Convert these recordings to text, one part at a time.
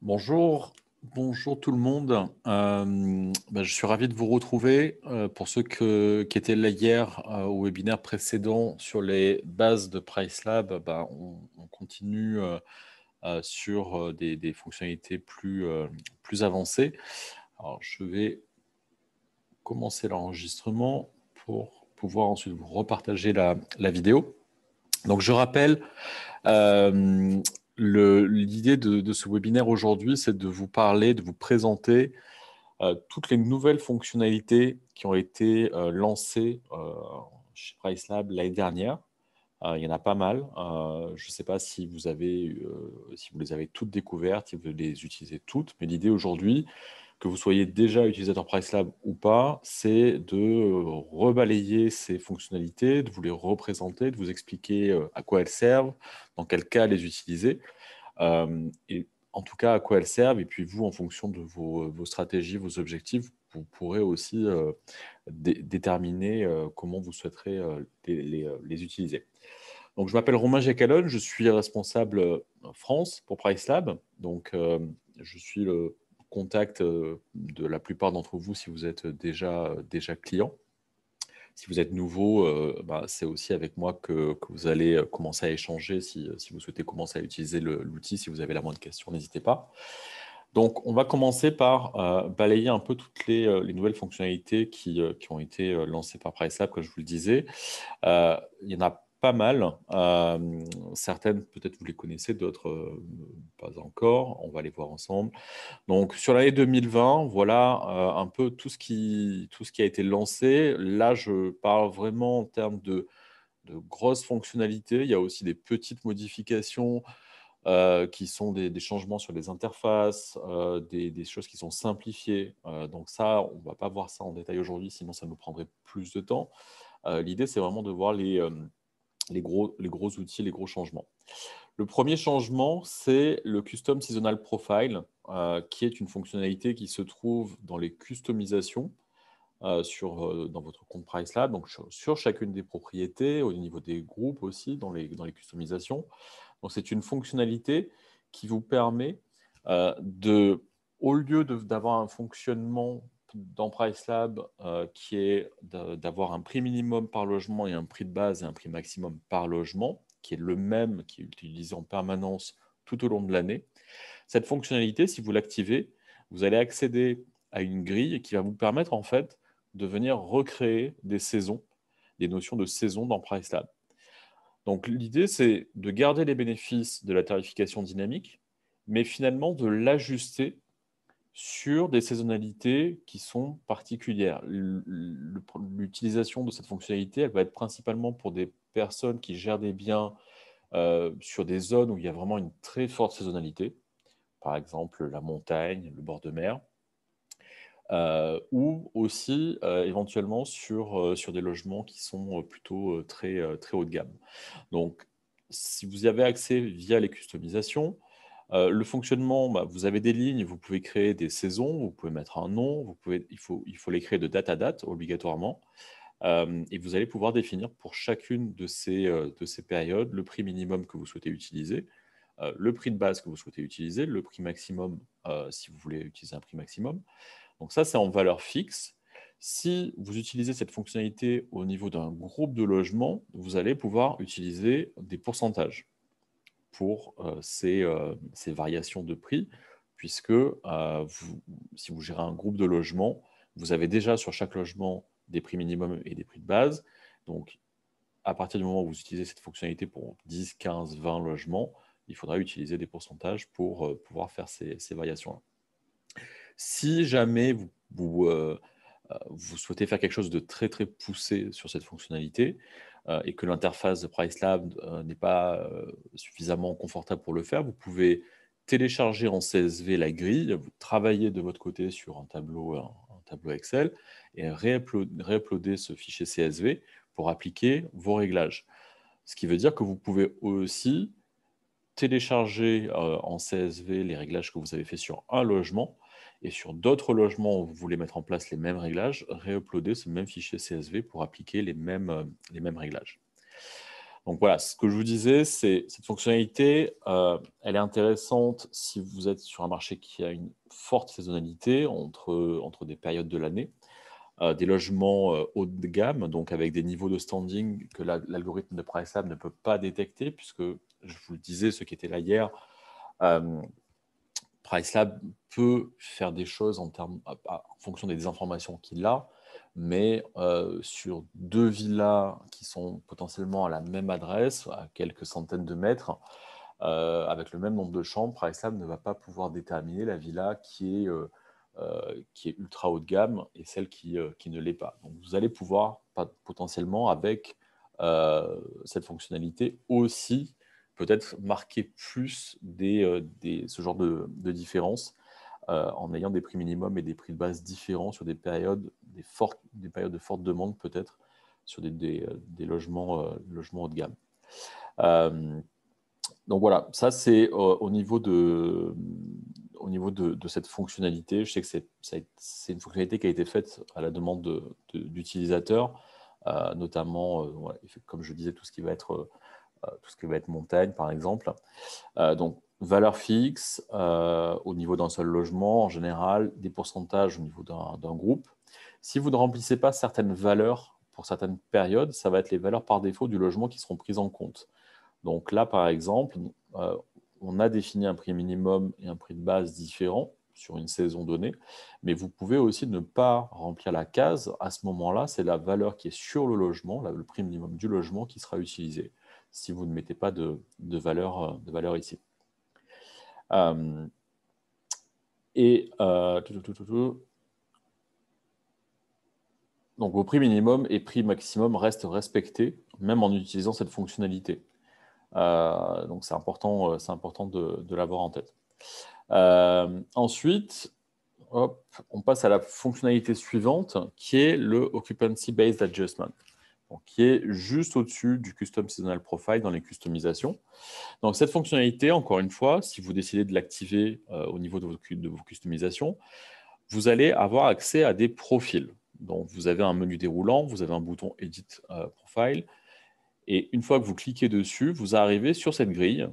Bonjour, bonjour tout le monde. Euh, ben, je suis ravi de vous retrouver euh, pour ceux qui étaient là hier euh, au webinaire précédent sur les bases de PriceLab. lab ben, on, on, continue sur des, fonctionnalités plus, avancées. je vais commencer l'enregistrement pour pouvoir ensuite vous repartager la, vidéo. Donc, je rappelle L'idée de, ce webinaire aujourd'hui, c'est de vous parler, de vous présenter euh, toutes les nouvelles fonctionnalités qui ont été euh, lancées euh, chez PriceLab l'année dernière. il y en a pas mal. je ne sais pas si vous, avez, si vous les avez toutes découvertes, si vous les utilisez toutes, mais l'idée aujourd'hui, que vous soyez déjà utilisateur PriceLab ou pas, c'est de euh, rebalayer ces fonctionnalités, de vous les représenter, de vous expliquer euh, à quoi elles servent, dans quel cas les utiliser, euh, et en tout cas à quoi elles servent. Et puis vous, en fonction de vos, stratégies, vos objectifs, vous pourrez aussi déterminer comment vous souhaiterez les, utiliser. Donc, je m'appelle Romain Jacalone, je suis responsable France pour PriceLab. Donc, je suis le contact euh, de la plupart d'entre vous si vous êtes déjà, euh, déjà client. Si vous êtes nouveau, euh, bah, c'est aussi avec moi que, vous allez commencer à échanger si, si vous souhaitez commencer à utiliser l'outil. Si vous avez la moindre question, n'hésitez pas. Donc, on va commencer par balayer un peu toutes les, nouvelles fonctionnalités qui, qui, ont été lancées par PriceLab, comme je vous le disais. il y en a pas mal. Euh, certaines, peut-être vous les connaissez, d'autres euh, pas encore. On va les voir ensemble. Donc sur l'année 2020, voilà euh, un peu tout ce, qui, tout ce qui a été lancé. Là, je parle vraiment en termes de, de grosses fonctionnalités. Il y a aussi des petites modifications. qui sont des, changements sur les interfaces, des, des, choses qui sont simplifiées. donc ça, on ne va pas voir ça en détail aujourd'hui, sinon ça nous prendrait plus de temps. L'idée, c'est vraiment de voir les, les gros, outils, les gros changements. Le premier changement, c'est le Custom Seasonal Profile, euh, qui est une fonctionnalité qui se trouve dans les customisations euh, sur, euh, dans votre compte PriceLab, donc sur, chacune des propriétés, au niveau des groupes aussi, dans les, dans les customisations. Donc, c'est une fonctionnalité qui vous permet de, au lieu d'avoir un fonctionnement dans Price Lab euh, qui est d'avoir un prix minimum par logement et un prix de base et un prix maximum par logement, qui est le même, qui est utilisé en permanence tout au long de l'année. Cette fonctionnalité, si vous l'activez, vous allez accéder à une grille qui va vous permettre en fait de venir recréer des saisons, des notions de saisons dans Price Lab. Donc l'idée, c'est de garder les bénéfices de la tarification dynamique, mais finalement de l'ajuster sur des saisonnalités qui sont particulières. L'utilisation de cette fonctionnalité, elle va être principalement pour des personnes qui gèrent des biens euh, sur des zones où il y a vraiment une très forte saisonnalité, par exemple la montagne, le bord de mer, euh, ou aussi euh, éventuellement sur, des logements qui sont plutôt très, très haut de gamme. Donc, si vous avez accès via les customisations, euh, le fonctionnement, bah, vous avez des lignes, vous pouvez créer des saisons, vous pouvez mettre un nom, il, faut, les créer de date à date obligatoirement. Euh, et vous allez pouvoir définir pour chacune de ces, euh, de ces périodes le prix minimum que vous souhaitez utiliser, le prix de base que vous souhaitez utiliser, le prix maximum si vous voulez utiliser un prix maximum. Donc ça, c'est en valeur fixe. Si vous utilisez cette fonctionnalité au niveau d'un groupe de logements, vous allez pouvoir utiliser des pourcentages pour euh, euh, ces, variations de prix, puisque euh, si vous gérez un groupe de logements, vous avez déjà sur chaque logement des prix minimum et des prix de base. Donc, à partir du moment où vous utilisez cette fonctionnalité pour 10, 15, 20 logements, il faudra utiliser des pourcentages pour pouvoir faire ces, variations-là. Si jamais vous, euh, vous souhaitez faire quelque chose de très très poussé sur cette fonctionnalité euh, et que l'interface de PriceLab euh, n'est pas suffisamment confortable pour le faire, vous pouvez télécharger en CSV la grille, travailler de votre côté sur un tableau, Excel et réuploader ce fichier CSV pour appliquer vos réglages. Ce qui veut dire que vous pouvez aussi télécharger en CSV les réglages que vous avez faits sur un logement et sur d'autres logements où vous voulez mettre en place les mêmes réglages, réuploader ce même fichier CSV pour appliquer les mêmes, euh, les mêmes réglages. Donc voilà, ce que je vous disais, c'est cette fonctionnalité, euh, elle est intéressante si vous êtes sur un marché qui a une forte saisonnalité entre, entre des périodes de l'année, euh, des logements haut de gamme, donc avec des niveaux de standing que l'algorithme de PriceLab ne peut pas détecter, puisque je vous le disais, ceux qui étaient là hier, PriceLab peut faire des choses en, en fonction des informations qu'il a, mais euh, sur deux villas qui sont potentiellement à la même adresse, à quelques centaines de mètres, euh, avec le même nombre de chambres, PriceLab ne va pas pouvoir déterminer la villa qui est, euh, ultra haut de gamme et celle qui, ne l'est pas. Donc vous allez pouvoir potentiellement, avec cette fonctionnalité, aussi peut-être marquer plus euh, ce genre de, différence euh, en ayant des prix minimums et des prix de base différents sur des périodes, des fortes, des périodes de forte demande peut-être sur des, euh, logements, haut de gamme. donc voilà, ça c'est au niveau, de, cette fonctionnalité. Je sais que c'est une fonctionnalité qui a été faite à la demande d'utilisateurs, notamment, comme je disais, tout ce qui va être euh, tout ce qui va être montagne, par exemple. Euh, donc, valeur fixe euh, au niveau d'un seul logement, en général, des pourcentages au niveau d'un groupe. Si vous ne remplissez pas certaines valeurs pour certaines périodes, ça va être les valeurs par défaut du logement qui seront prises en compte. Donc là, par exemple, on a défini un prix minimum et un prix de base différents sur une saison donnée, mais vous pouvez aussi ne pas remplir la case. À ce moment-là, c'est la valeur qui est sur le logement, le prix minimum du logement qui sera utilisé si vous ne mettez pas de, valeur, euh, de valeur ici. Euh, et euh, donc vos prix minimum et prix maximum restent respectés, même en utilisant cette fonctionnalité. donc c'est important, important de, l'avoir en tête. ensuite, on passe à la fonctionnalité suivante qui est le Occupancy Based Adjustment qui est juste au-dessus du Custom Seasonal Profile dans les customisations. Donc, cette fonctionnalité, encore une fois, si vous décidez de l'activer euh, au niveau de vos, customisations, vous allez avoir accès à des profils. Donc, vous avez un menu déroulant, vous avez un bouton Edit euh, Profile. Et une fois que vous cliquez dessus, vous arrivez sur cette grille euh,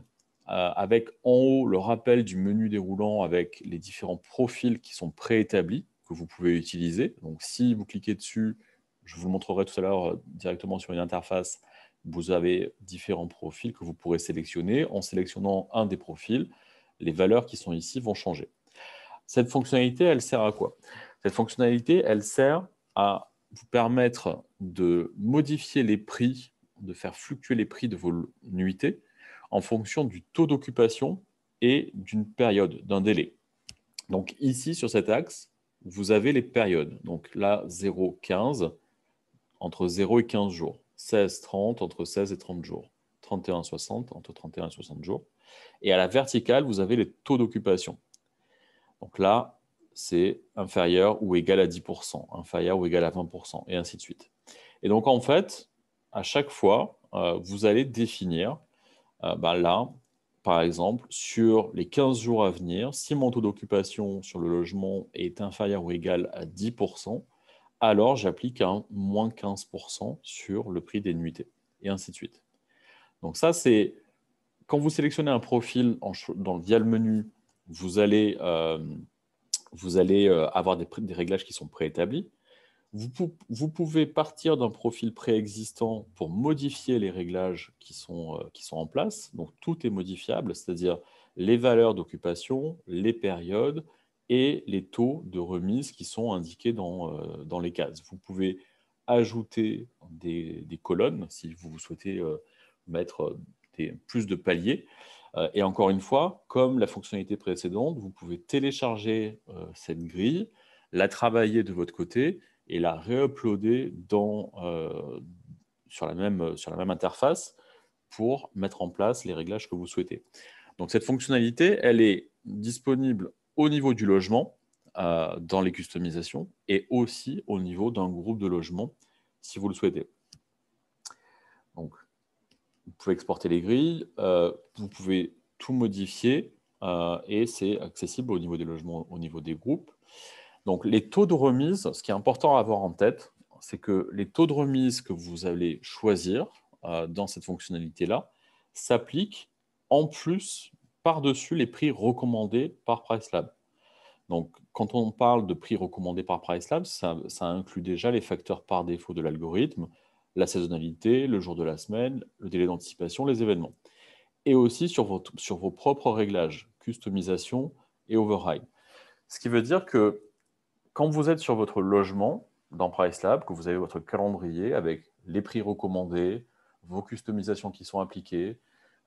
avec en haut le rappel du menu déroulant avec les différents profils qui sont préétablis que vous pouvez utiliser. Donc, si vous cliquez dessus, je vous montrerai tout à l'heure euh, directement sur une interface. Vous avez différents profils que vous pourrez sélectionner. En sélectionnant un des profils, les valeurs qui sont ici vont changer. Cette fonctionnalité, elle sert à quoi Cette fonctionnalité, elle sert à vous permettre de modifier les prix, de faire fluctuer les prix de vos nuitées en fonction du taux d'occupation et d'une période, d'un délai. Donc ici, sur cet axe, vous avez les périodes. Donc là, 0,15, entre 0 et 15 jours, 16, 30, entre 16 et 30 jours, 31, 60, entre 31 et 60 jours. Et à la verticale, vous avez les taux d'occupation. Donc là, c'est inférieur ou égal à 10%, inférieur ou égal à 20%, et ainsi de suite. Et donc, en fait, à chaque fois, euh, vous allez définir, euh, bah là, par exemple, sur les 15 jours à venir, si mon taux d'occupation sur le logement est inférieur ou égal à 10%, alors j'applique un moins 15% sur le prix des nuitées, et ainsi de suite. Donc ça, c'est quand vous sélectionnez un profil dans, via le menu, vous allez, euh, euh, avoir des, réglages qui sont préétablis. Vous, pouvez partir d'un profil préexistant pour modifier les réglages euh, qui sont en place. Donc tout est modifiable, c'est-à-dire les valeurs d'occupation, les périodes, et les taux de remise qui sont indiqués dans, euh, les cases. Vous pouvez ajouter des, colonnes si vous souhaitez euh, mettre euh, plus de paliers. et encore une fois, comme la fonctionnalité précédente, vous pouvez télécharger cette grille, la travailler de votre côté et la réuploader dans, sur, la même, sur la même interface pour mettre en place les réglages que vous souhaitez. Donc cette fonctionnalité, elle est disponible au niveau du logement, euh, dans les customisations, et aussi au niveau d'un groupe de logement, si vous le souhaitez. Donc, vous pouvez exporter les grilles, euh, vous pouvez tout modifier, euh, et c'est accessible au niveau des logements, au niveau des groupes. Donc, les taux de remise, ce qui est important à avoir en tête, c'est que les taux de remise que vous allez choisir dans cette fonctionnalité-là s'appliquent en plus par-dessus les prix recommandés par PriceLab. Donc, quand on parle de prix recommandés par PriceLab, ça, ça inclut déjà les facteurs par défaut de l'algorithme, la saisonnalité, le jour de la semaine, le délai d'anticipation, les événements. Et aussi sur, sur vos propres réglages, customisation et override. Ce qui veut dire que quand vous êtes sur votre logement dans PriceLab, que vous avez votre calendrier avec les prix recommandés, vos customisations qui sont appliquées,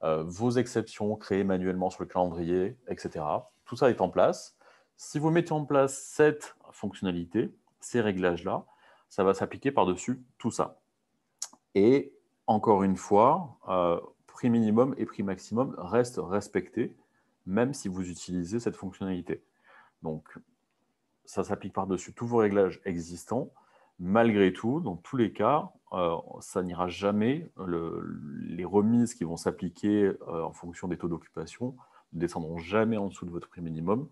euh, vos exceptions créées manuellement sur le calendrier, etc. Tout ça est en place. Si vous mettez en place cette fonctionnalité, ces réglages-là, ça va s'appliquer par-dessus tout ça. Et encore une fois, euh, prix minimum et prix maximum restent respectés, même si vous utilisez cette fonctionnalité. Donc, ça s'applique par-dessus tous vos réglages existants. Malgré tout, dans tous les cas, euh, ça n'ira jamais, les remises qui vont s'appliquer euh, en fonction des taux d'occupation ne descendront jamais en dessous de votre prix minimum,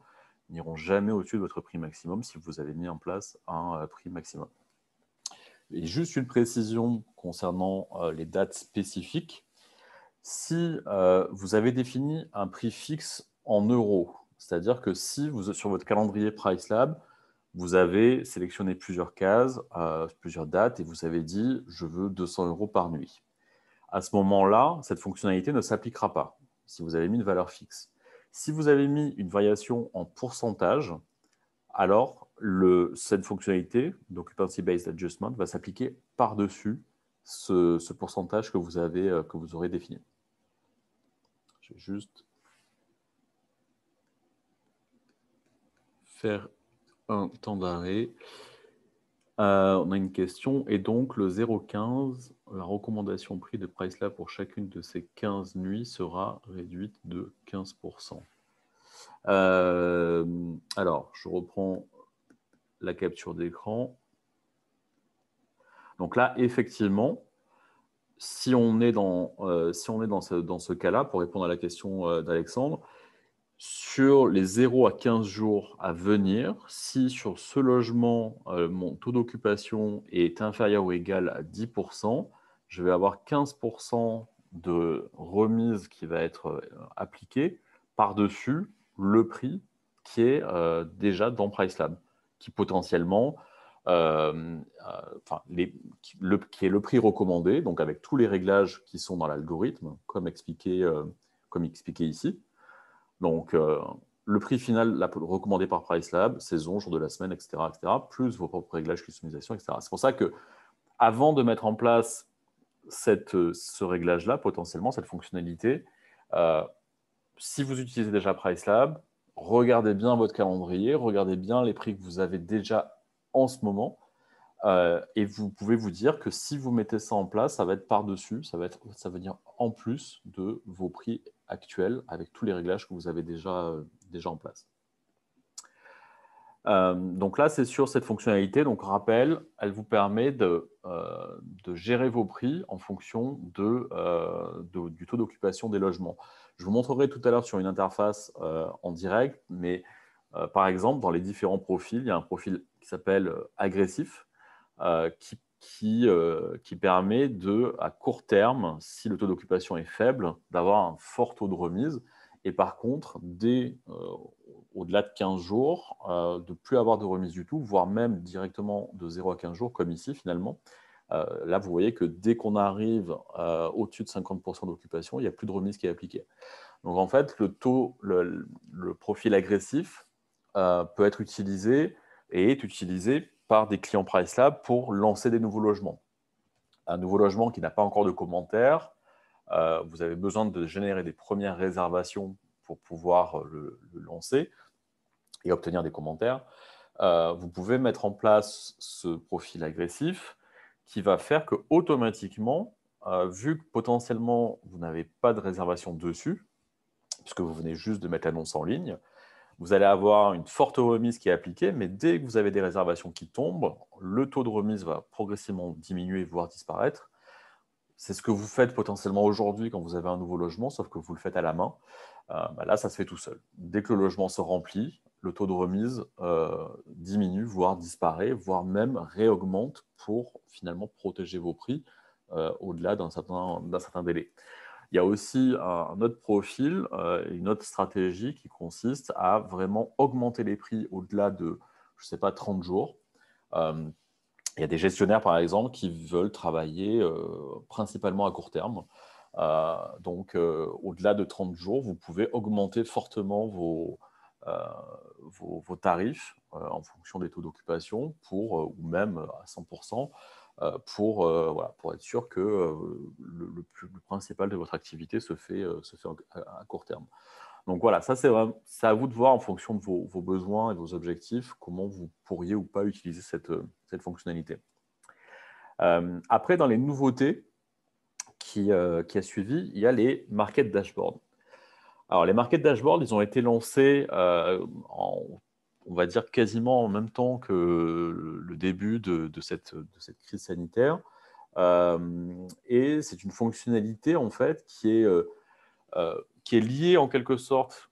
n'iront jamais au-dessus de votre prix maximum si vous avez mis en place un euh, prix maximum. Et juste une précision concernant les dates spécifiques. Si vous avez défini un prix fixe en euros, c'est-à-dire que si vous sur votre calendrier Price Lab, vous avez sélectionné plusieurs cases, euh, plusieurs dates, et vous avez dit « je veux 200 euros par nuit ». À ce moment-là, cette fonctionnalité ne s'appliquera pas si vous avez mis une valeur fixe. Si vous avez mis une variation en pourcentage, alors cette fonctionnalité d'occupancy-based adjustment va s'appliquer par-dessus ce, pourcentage que vous, avez, euh, que vous aurez défini. Je vais juste faire un temps d'arrêt. Euh, on a une question. Et donc, le 0,15, la recommandation prix de Pricelab pour chacune de ces 15 nuits sera réduite de 15%. Euh, alors, je reprends la capture d'écran. Donc là, effectivement, si on est euh, si on est dans ce cas-là, pour répondre à la question d'Alexandre, sur les 0 à 15 jours à venir, si sur ce logement, euh, mon taux d'occupation est inférieur ou égal à 10%, je vais avoir 15% de remise qui va être euh, appliquée par-dessus le prix qui est euh, déjà dans Price qui potentiellement, le, est le prix recommandé, donc avec tous les réglages qui sont dans l'algorithme, comme expliqué ici. Donc, euh, le prix final recommandé par Price Lab, saison, jour de la semaine, etc., etc., plus vos propres réglages, customisation, etc. C'est pour ça que, avant de mettre en place euh, ce réglage-là, potentiellement, cette fonctionnalité, euh, si vous utilisez déjà Price Lab, regardez bien votre calendrier, regardez bien les prix que vous avez déjà en ce moment. et vous pouvez vous dire que si vous mettez ça en place, ça va être par-dessus, ça, va être, ça veut dire en plus de vos prix actuelle avec tous les réglages que vous avez déjà, euh, déjà en place. Euh, donc là, c'est sur cette fonctionnalité. Donc rappel, elle vous permet de, euh, gérer vos prix en fonction du taux d'occupation des logements. Je vous montrerai tout à l'heure sur une interface en direct, mais par exemple, dans les différents profils, il y a un profil qui s'appelle agressif, qui euh, qui, permet de, à court terme, si le taux d'occupation est faible, d'avoir un fort taux de remise. Et par contre, euh, au-delà de 15 jours, de euh, de plus avoir de remise du tout, voire même directement de 0 à 15 jours, comme ici finalement. là, vous voyez que dès qu'on arrive au-dessus de 50% d'occupation, il n'y a plus de remise qui est appliquée. Donc en fait, le taux, le profil agressif peut être utilisé et est utilisé par des clients PriceLab pour lancer des nouveaux logements. Un nouveau logement qui n'a pas encore de commentaires, euh, vous avez besoin de générer des premières réservations pour pouvoir le, lancer et obtenir des commentaires. Euh, vous pouvez mettre en place ce profil agressif qui va faire que automatiquement, euh, vu que potentiellement vous n'avez pas de réservation dessus, puisque vous venez juste de mettre l'annonce en ligne, vous allez avoir une forte remise qui est appliquée, mais dès que vous avez des réservations qui tombent, le taux de remise va progressivement diminuer, voire disparaître. C'est ce que vous faites potentiellement aujourd'hui quand vous avez un nouveau logement, sauf que vous le faites à la main. Euh, bah là, ça se fait tout seul. Dès que le logement se remplit, le taux de remise euh, diminue, voire disparaît, voire même réaugmente pour finalement protéger vos prix euh, au-delà d'un certain, délai. Il y a aussi un, autre profil, euh, une autre stratégie qui consiste à vraiment augmenter les prix au-delà de, je ne sais pas, 30 jours. Euh, il y a des gestionnaires, par exemple, qui veulent travailler euh, principalement à court terme. donc, au-delà de 30 jours, vous pouvez augmenter fortement vos, vos, vos tarifs en fonction des taux d'occupation pour, ou même à 100% euh, pour, euh, voilà, pour être sûr que euh, le, principal de votre activité se fait, se fait à, court terme. Donc voilà, ça c'est à vous de voir en fonction de vos, vos, besoins et vos objectifs comment vous pourriez ou pas utiliser cette, cette fonctionnalité. après, dans les nouveautés qui, qui, a suivi, il y a les market dashboards. Alors les market dashboards, ils ont été lancés en on va dire, quasiment en même temps que le début de, cette, crise sanitaire. et c'est une fonctionnalité, en fait, qui est, euh, euh, liée en quelque sorte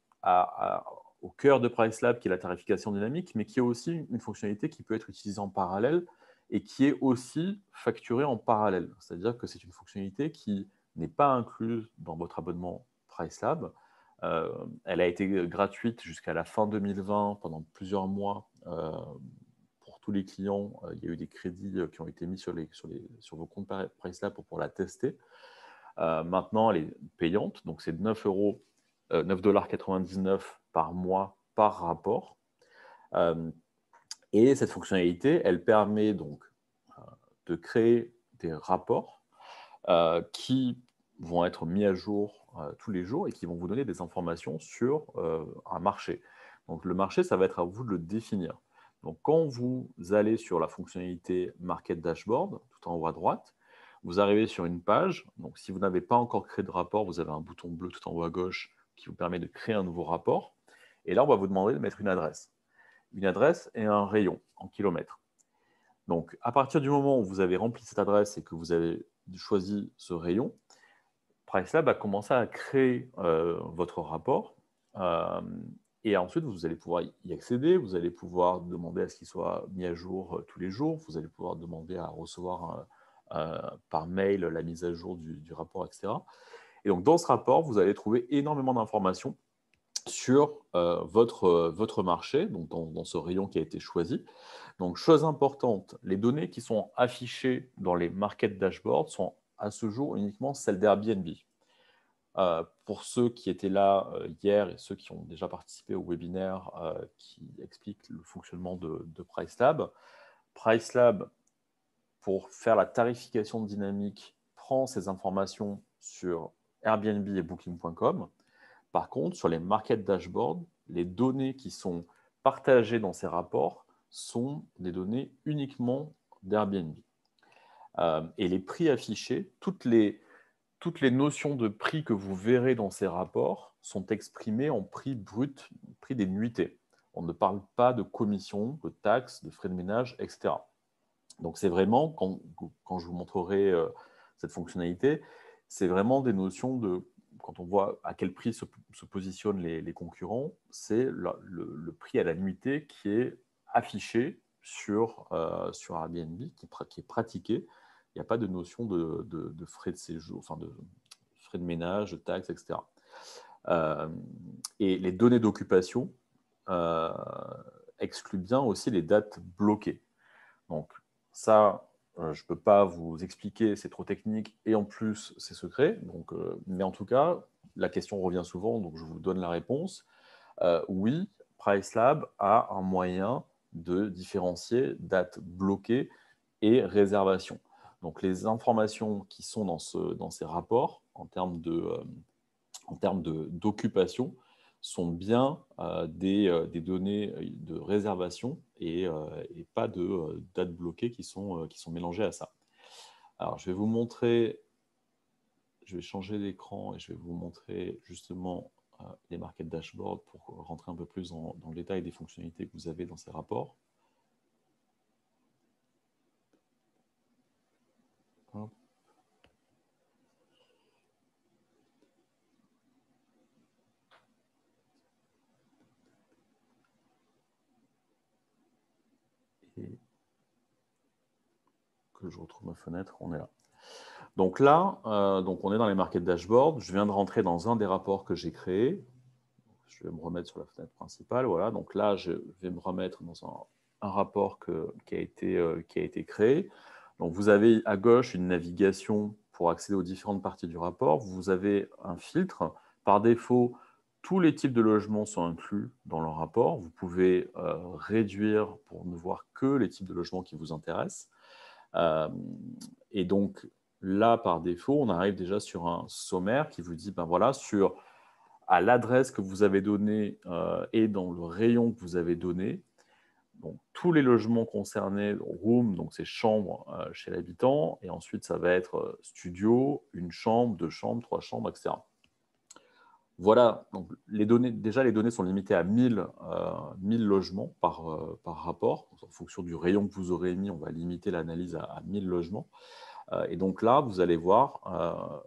au cœur de Price qui est la tarification dynamique, mais qui est aussi une fonctionnalité qui peut être utilisée en parallèle et qui est aussi facturée en parallèle. C'est-à-dire que c'est une fonctionnalité qui n'est pas incluse dans votre abonnement Price euh, elle a été euh, gratuite jusqu'à la fin 2020 pendant plusieurs mois euh, pour tous les clients. il y a eu des crédits qui ont été mis sur, les, sur, les, sur vos comptes Pricelab pour, pour la tester. maintenant, elle est payante, donc c'est 9 euros, 9,99 par mois par rapport. et cette fonctionnalité, elle permet donc de créer des rapports qui vont être mis à jour euh, tous les jours et qui vont vous donner des informations sur euh, un marché. Donc le marché, ça va être à vous de le définir. Donc quand vous allez sur la fonctionnalité Market Dashboard, tout en haut à droite, vous arrivez sur une page. Donc si vous n'avez pas encore créé de rapport, vous avez un bouton bleu tout en haut à gauche qui vous permet de créer un nouveau rapport. Et là, on va vous demander de mettre une adresse. Une adresse et un rayon en kilomètres. Donc à partir du moment où vous avez rempli cette adresse et que vous avez choisi ce rayon, PriceLab bah, a commencé à créer euh, votre rapport. Euh, et ensuite, vous allez pouvoir y accéder, vous allez pouvoir demander à ce qu'il soit mis à jour euh, tous les jours, vous allez pouvoir demander à recevoir par mail la mise à jour du, rapport, etc. Et donc, dans ce rapport, vous allez trouver énormément d'informations sur votre, votre marché, donc dans, dans, ce rayon qui a été choisi. Donc, chose importante, les données qui sont affichées dans les market dashboards sont à ce jour uniquement celle d'Airbnb. Euh, pour ceux qui étaient là euh, hier et ceux qui ont déjà participé au webinaire euh, qui explique le fonctionnement de, PriceLab, PriceLab, pour faire la tarification dynamique, prend ses informations sur Airbnb et Booking.com. Par contre, sur les market dashboards, les données qui sont partagées dans ces rapports sont des données uniquement d'Airbnb. Euh, et les prix affichés, toutes les, notions de prix que vous verrez dans ces rapports sont exprimées en prix brut, prix des nuitées. On ne parle pas de commission, de taxes, de frais de ménage, etc. Donc c'est vraiment, quand, quand, je vous montrerai euh, cette fonctionnalité, c'est vraiment des notions de, quand on voit à quel prix se, positionnent les, concurrents, c'est le, prix à la nuitée qui est affiché sur, euh, Airbnb, qui est pratiqué il n'y a pas de notion de, frais de séjour, de frais de ménage, de taxes, etc. Euh, et les données d'occupation euh, excluent bien aussi les dates bloquées. Donc ça, euh, je ne peux pas vous expliquer, c'est trop technique et en plus c'est secret. mais en tout cas, la question revient souvent, donc je vous donne la réponse. oui, PriceLab a un moyen de différencier date bloquée et réservation. Donc les informations qui sont dans, ces rapports en termes euh, d'occupation sont bien euh, euh, des, données de réservation et, pas de dates bloquées qui sont, mélangées à ça. Alors je vais vous montrer, je vais changer d'écran et je vais vous montrer justement les market dashboards pour rentrer un peu plus dans le détail des fonctionnalités que vous avez dans ces rapports. je retrouve ma fenêtre, on est là. Donc là, euh, donc on est dans les market dashboard. Je viens de rentrer dans un des rapports que j'ai créé. Je vais me remettre sur la fenêtre principale. Voilà. Donc là, je vais me remettre dans un, rapport qui, a été, euh, qui a été créé. Donc vous avez à gauche une navigation pour accéder aux différentes parties du rapport. Vous avez un filtre. Par défaut, tous les types de logements sont inclus dans le rapport. Vous pouvez euh, réduire pour ne voir que les types de logements qui vous intéressent. Euh, et donc là, par défaut, on arrive déjà sur un sommaire qui vous dit, ben voilà, sur à l'adresse que vous avez donnée euh, et dans le rayon que vous avez donné, tous les logements concernés, room, donc c'est chambre euh, chez l'habitant, et ensuite ça va être studio, une chambre, deux chambres, trois chambres, etc. Voilà, donc déjà les données sont limitées à 1000, euh, logements euh, par, rapport. En fonction du rayon que vous aurez mis, on va limiter l'analyse à, à, 1000 logements. Euh, et donc là, vous allez voir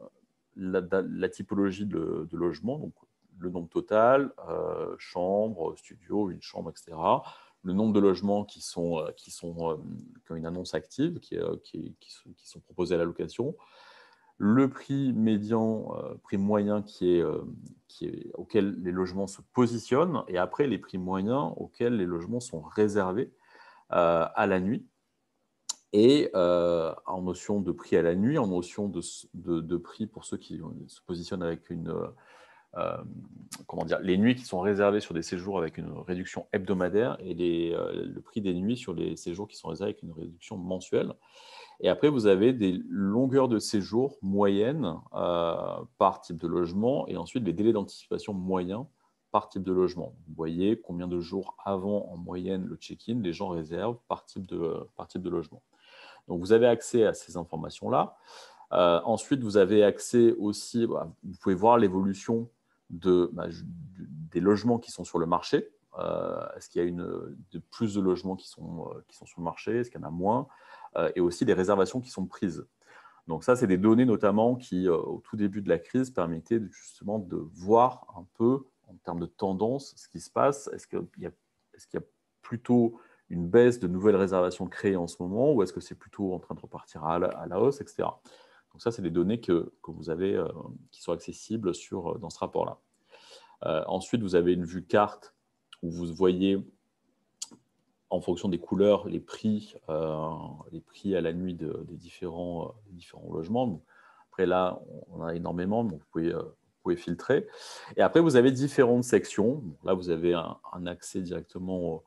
la, typologie de, logements, logement, donc le nombre total, chambre, studio, une chambre, etc. Le nombre de logements qui, sont, qui, sont, qui ont une annonce active, qui, qui sont proposés à la location le prix médian, euh, prix moyen euh, qui est, auquel les logements se positionnent, et après les prix moyens auxquels les logements sont réservés euh, à la nuit. Et en notion de prix à la nuit, en notion de, prix pour ceux qui se positionnent avec une... comment dire, les nuits qui sont réservées sur des séjours avec une réduction hebdomadaire et le prix des nuits sur les séjours qui sont réservés avec une réduction mensuelle. Et après, vous avez des longueurs de séjour moyennes euh, par type de logement et ensuite les délais d'anticipation moyens par type de logement. Vous voyez combien de jours avant en moyenne le check-in les gens réservent par type de, par type de logement. Donc vous avez accès à ces informations-là. Euh, ensuite, vous avez accès aussi, bah, vous pouvez voir l'évolution de, bah, des logements qui sont sur le marché. Euh, est-ce qu'il y a une, de plus de logements qui sont, qui sont sur le marché Est-ce qu'il y en a moins euh, et aussi les réservations qui sont prises. Donc ça, c'est des données notamment qui, euh, au tout début de la crise, permettaient justement de voir un peu, en termes de tendance, ce qui se passe. Est-ce qu'il y, est a plutôt une baisse de nouvelles réservations créées en ce moment ou est-ce que c'est plutôt en train de repartir à la, hausse, etc. Donc ça, c'est des données que, que vous avez, euh, qui sont accessibles sur, dans ce rapport-là. ensuite, vous avez une vue carte où vous voyez en fonction des couleurs, les prix, euh, les prix à la nuit euh, des différents, logements. après, là, on a énormément, donc vous pouvez, euh, vous pouvez filtrer. Et après, vous avez différentes sections. là, vous avez un, accès directement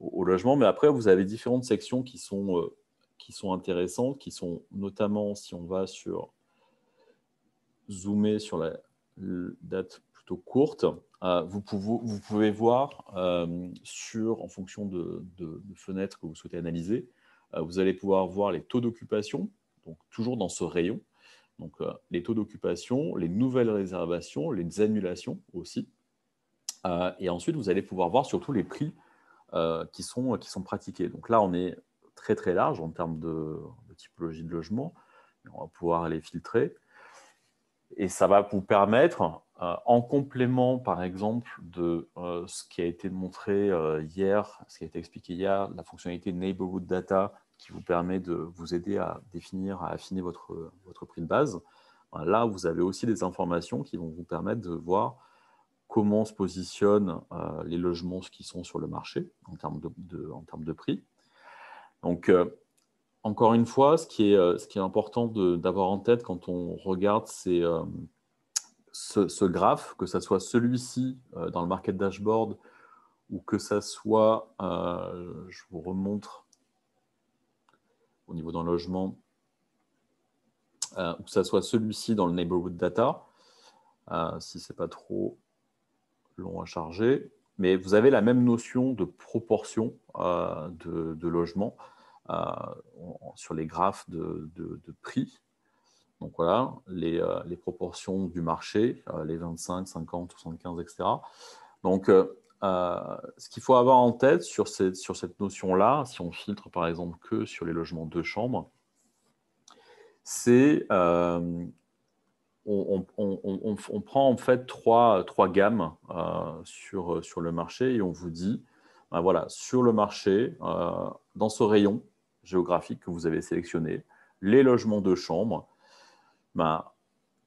au, logement, mais après, vous avez différentes sections qui sont, qui sont intéressantes, qui sont notamment, si on va sur zoomer sur la date plutôt courte, euh, vous, pouvez, voir euh, sur, en fonction de, fenêtres que vous souhaitez analyser, euh, vous allez pouvoir voir les taux d'occupation, donc toujours dans ce rayon. Donc les taux d'occupation, les nouvelles réservations, les annulations aussi. et ensuite, vous allez pouvoir voir surtout les prix qui, sont, pratiqués. Donc là, on est très très large en termes de, de typologie de logement. On va pouvoir les filtrer. Et ça va vous permettre, euh, en complément, par exemple, de euh, ce qui a été montré euh, hier, ce qui a été expliqué hier, la fonctionnalité Neighborhood Data qui vous permet de vous aider à définir, à affiner votre, votre prix de base. Là, vous avez aussi des informations qui vont vous permettre de voir comment se positionnent les logements qui sont sur le marché en termes de, en termes de prix. Donc, encore une fois, ce qui est, ce qui est important d'avoir en tête quand on regarde ces ce, graphe, que ce soit celui-ci euh, dans le market dashboard ou que ce soit, euh, je vous remontre au niveau d'un logement, euh, ou que ce soit celui-ci dans le neighborhood data, si ce n'est pas trop long à charger, mais vous avez la même notion de proportion de, logement sur les graphes de prix. Donc voilà, euh, les, proportions du marché, euh, les 25, 50, 75, etc. Donc euh, ce qu'il faut avoir en tête sur cette, notion-là, si on filtre par exemple que sur les logements de chambre, c'est euh, on, prend en fait trois, gammes sur, le marché et on vous dit, ben voilà, sur le marché, dans ce rayon géographique que vous avez sélectionné, les logements de chambre ben,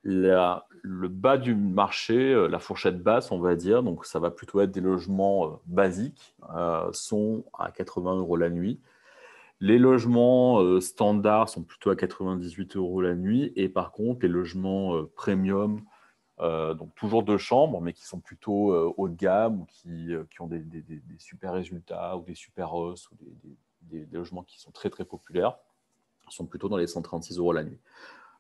le bas du marché, euh, la fourchette basse, on va dire, donc ça va plutôt être des logements euh, basiques, euh, sont à 80 euros la nuit. Les logements standards sont plutôt à 98 euros la nuit. Et par contre, les logements premium, donc toujours deux chambres, mais qui sont plutôt haut de gamme ou qui, ont des, des, super résultats ou des super hausses ou des, logements qui sont très très populaires, sont plutôt dans les 136 euros la nuit.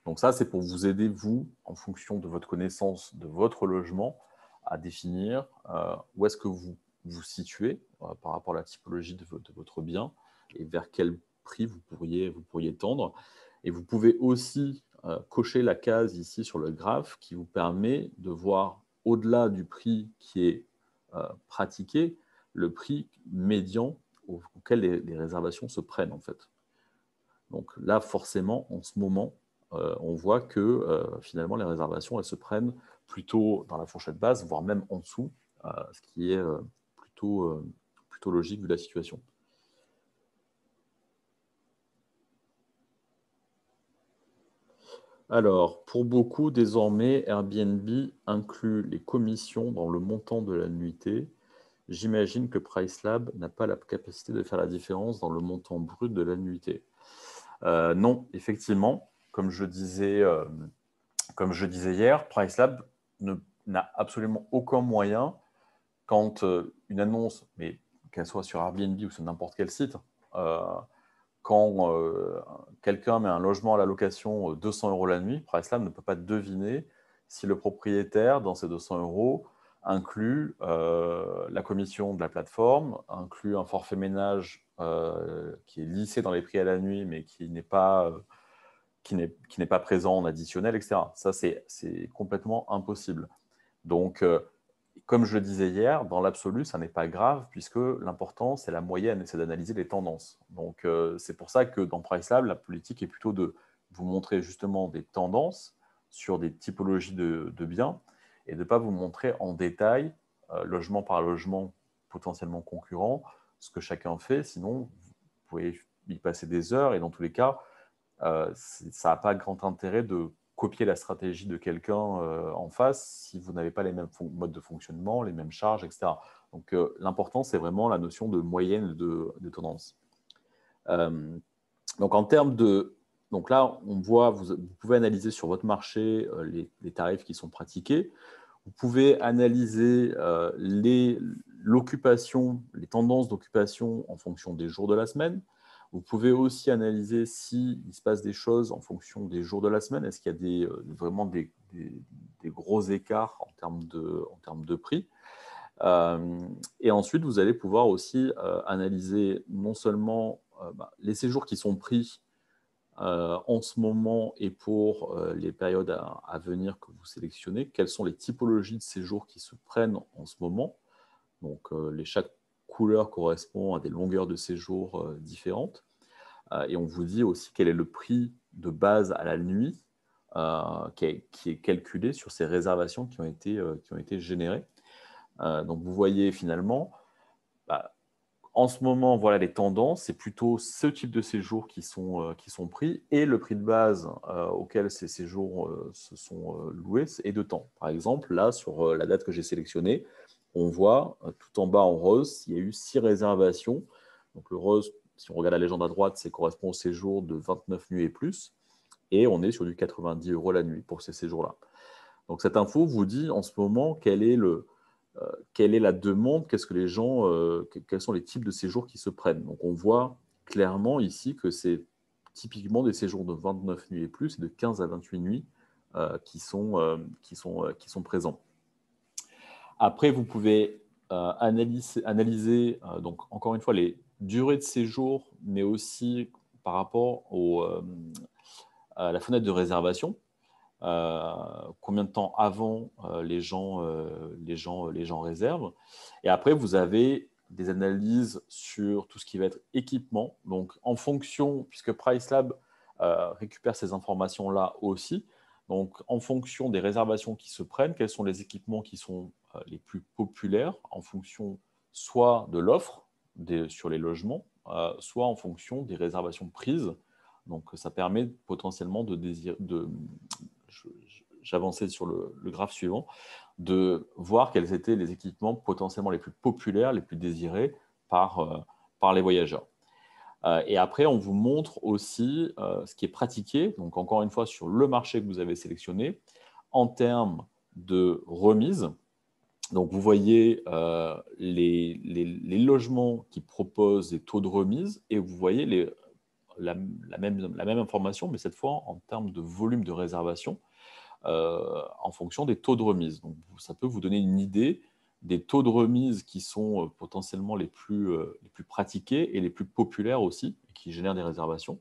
Donc ça, c'est pour vous aider, vous, en fonction de votre connaissance de votre logement, à définir euh, où est-ce que vous vous situez euh, par rapport à la typologie de, votre bien et vers quel prix vous pourriez, tendre. Et vous pouvez aussi euh, cocher la case ici sur le graphe qui vous permet de voir au-delà du prix qui est pratiqué, le prix médian auquel les, les réservations se prennent en fait. Donc là, forcément, en ce moment, euh, on voit que euh, finalement les réservations elles se prennent plutôt dans la fourchette basse, voire même en dessous, euh, ce qui est plutôt, plutôt logique vu la situation. Alors, pour beaucoup, désormais, Airbnb inclut les commissions dans le montant de la nuitée. J'imagine que PriceLab n'a pas la capacité de faire la différence dans le montant brut de la nuitée. non, effectivement, comme je disais, euh, comme je disais hier, PriceLab n'a absolument aucun moyen, quand euh, une annonce, mais qu'elle soit sur Airbnb ou sur n'importe quel site, euh, quand quelqu'un met un logement à la location 200 euros la nuit, PriceLab ne peut pas deviner si le propriétaire, dans ces 200 euros, inclut la commission de la plateforme, inclut un forfait ménage qui est lissé dans les prix à la nuit, mais qui n'est pas qui n'est pas présent en additionnel, etc. Ça, c'est complètement impossible. Donc, euh, comme je le disais hier, dans l'absolu, ça n'est pas grave puisque l'important, c'est la moyenne et c'est d'analyser les tendances. Donc, euh, c'est pour ça que dans PriceLab, la politique est plutôt de vous montrer justement des tendances sur des typologies de, biens et de ne pas vous montrer en détail, euh, logement par logement potentiellement concurrent, ce que chacun fait. Sinon, vous pouvez y passer des heures et dans tous les cas, euh, ça n'a pas grand intérêt de copier la stratégie de quelqu'un euh, en face si vous n'avez pas les mêmes modes de fonctionnement, les mêmes charges, etc. Donc euh, l'important, c'est vraiment la notion de moyenne de, tendance. donc en termes de... Donc là, on voit, vous, pouvez analyser sur votre marché les, tarifs qui sont pratiqués. Vous pouvez analyser l'occupation, les tendances d'occupation en fonction des jours de la semaine vous pouvez aussi analyser s'il se passe des choses en fonction des jours de la semaine. Est-ce qu'il y a des, euh, vraiment des, gros écarts en termes de, en de prix euh, Et ensuite, vous allez pouvoir aussi euh, analyser non seulement bah, les séjours qui sont pris en ce moment et pour les périodes à, à, venir que vous sélectionnez, quelles sont les typologies de séjours qui se prennent en ce moment. Donc, les, chaque couleur correspond à des longueurs de séjour euh, différentes. Euh, et on vous dit aussi quel est le prix de base à la nuit euh, qui est, calculé sur ces réservations qui ont été, générées. donc vous voyez finalement, bah, en ce moment, voilà les tendances, c'est plutôt ce type de séjour qui sont, qui sont pris et le prix de base auquel ces séjours se sont loués et de temps. Par exemple, là, sur la date que j'ai sélectionnée, on voit euh, tout en bas en rose, il y a eu six réservations. Donc le rose, si on regarde la légende à droite, c'est correspond au séjour de 29 nuits et plus. Et on est sur du 90 euros la nuit pour ces séjours-là. Donc cette info vous dit en ce moment quelle est euh, la demande, ce que les gens, euh, quels sont les types de séjours qui se prennent. Donc on voit clairement ici que c'est typiquement des séjours de 29 nuits et plus et de 15 à 28 nuits qui sont présents. Après, vous pouvez euh, analyser, euh, donc encore une fois les durées de séjour, mais aussi par rapport euh, à la fenêtre de réservation. combien de temps avant les gens, les, gens, les gens réservent. Et après, vous avez des analyses sur tout ce qui va être équipement. Donc, en fonction, puisque PriceLab récupère ces informations-là aussi, donc en fonction des réservations qui se prennent, quels sont les équipements qui sont euh, les plus populaires en fonction soit de l'offre sur les logements, euh, soit en fonction des réservations prises. Donc euh, ça permet potentiellement de, de j'avançais sur le, graphe suivant, de voir quels étaient les équipements potentiellement les plus populaires, les plus désirés par, par les voyageurs. et après, on vous montre aussi ce qui est pratiqué, donc encore une fois sur le marché que vous avez sélectionné, en termes de remise, donc, vous voyez euh, les, logements qui proposent des taux de remise et vous voyez la, même, information, mais cette fois en termes de volume de réservation euh, en fonction des taux de remise. Donc, ça peut vous donner une idée des taux de remise qui sont euh, potentiellement les plus, pratiqués et les plus populaires aussi, et qui génèrent des réservations,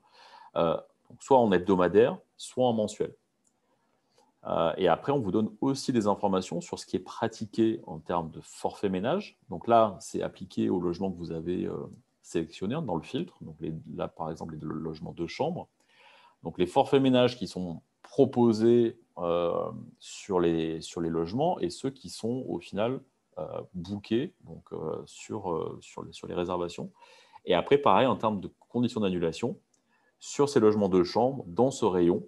soit en hebdomadaire, soit en mensuel. Euh, et après, on vous donne aussi des informations sur ce qui est pratiqué en termes de forfait ménage. Donc là, c'est appliqué au logement que vous avez sélectionnés euh, sélectionné dans le filtre. Donc là, par exemple, les logements de chambre. Donc les forfaits ménages qui sont proposés euh, sur, les, sur les logements et ceux qui sont au final bookés donc, sur, sur, les, sur les réservations. Et après, pareil, en termes de conditions d'annulation, sur ces logements de chambre, dans ce rayon,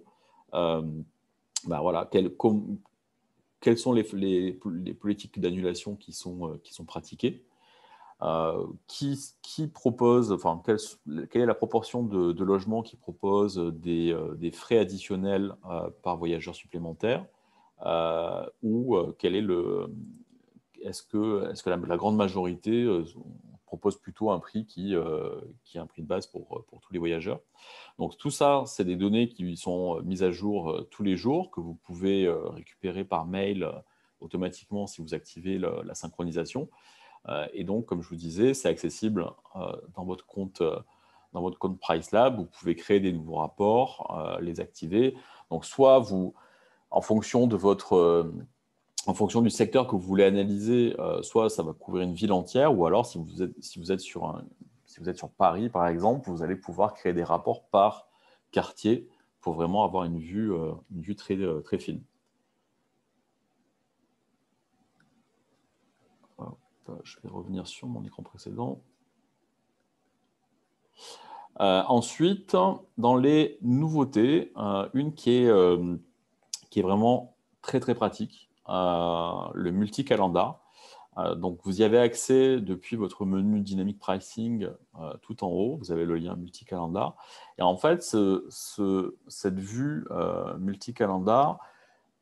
bah, voilà, quelles sont les, les, politiques d'annulation qui sont, euh, qui sont pratiquées, euh, qui, propose, enfin, quelle, quelle, est la proportion de, logements qui proposent des, euh, des frais additionnels par voyageur supplémentaire, ou quel est le, est-ce que, est -ce que la, grande majorité propose plutôt un prix qui, euh, qui est un prix de base pour, pour tous les voyageurs. Donc tout ça, c'est des données qui sont mises à jour euh, tous les jours, que vous pouvez euh, récupérer par mail automatiquement si vous activez la synchronisation. et donc, comme je vous disais, c'est accessible dans votre compte dans votre compte Price vous pouvez créer des nouveaux rapports, les activer. Donc, soit vous, en fonction de votre, en fonction du secteur que vous voulez analyser, euh, soit ça va couvrir une ville entière, ou alors si vous êtes, sur, Paris, par exemple, vous allez pouvoir créer des rapports par quartier pour vraiment avoir une vue, euh, euh, très, fine. je vais revenir sur mon écran précédent. ensuite, dans les nouveautés, une qui est, qui est vraiment très très pratique, euh, le multi-calendar. Euh, donc, vous y avez accès depuis votre menu Dynamic Pricing euh, tout en haut. Vous avez le lien multi-calendar. Et en fait, cette vue multi-calendar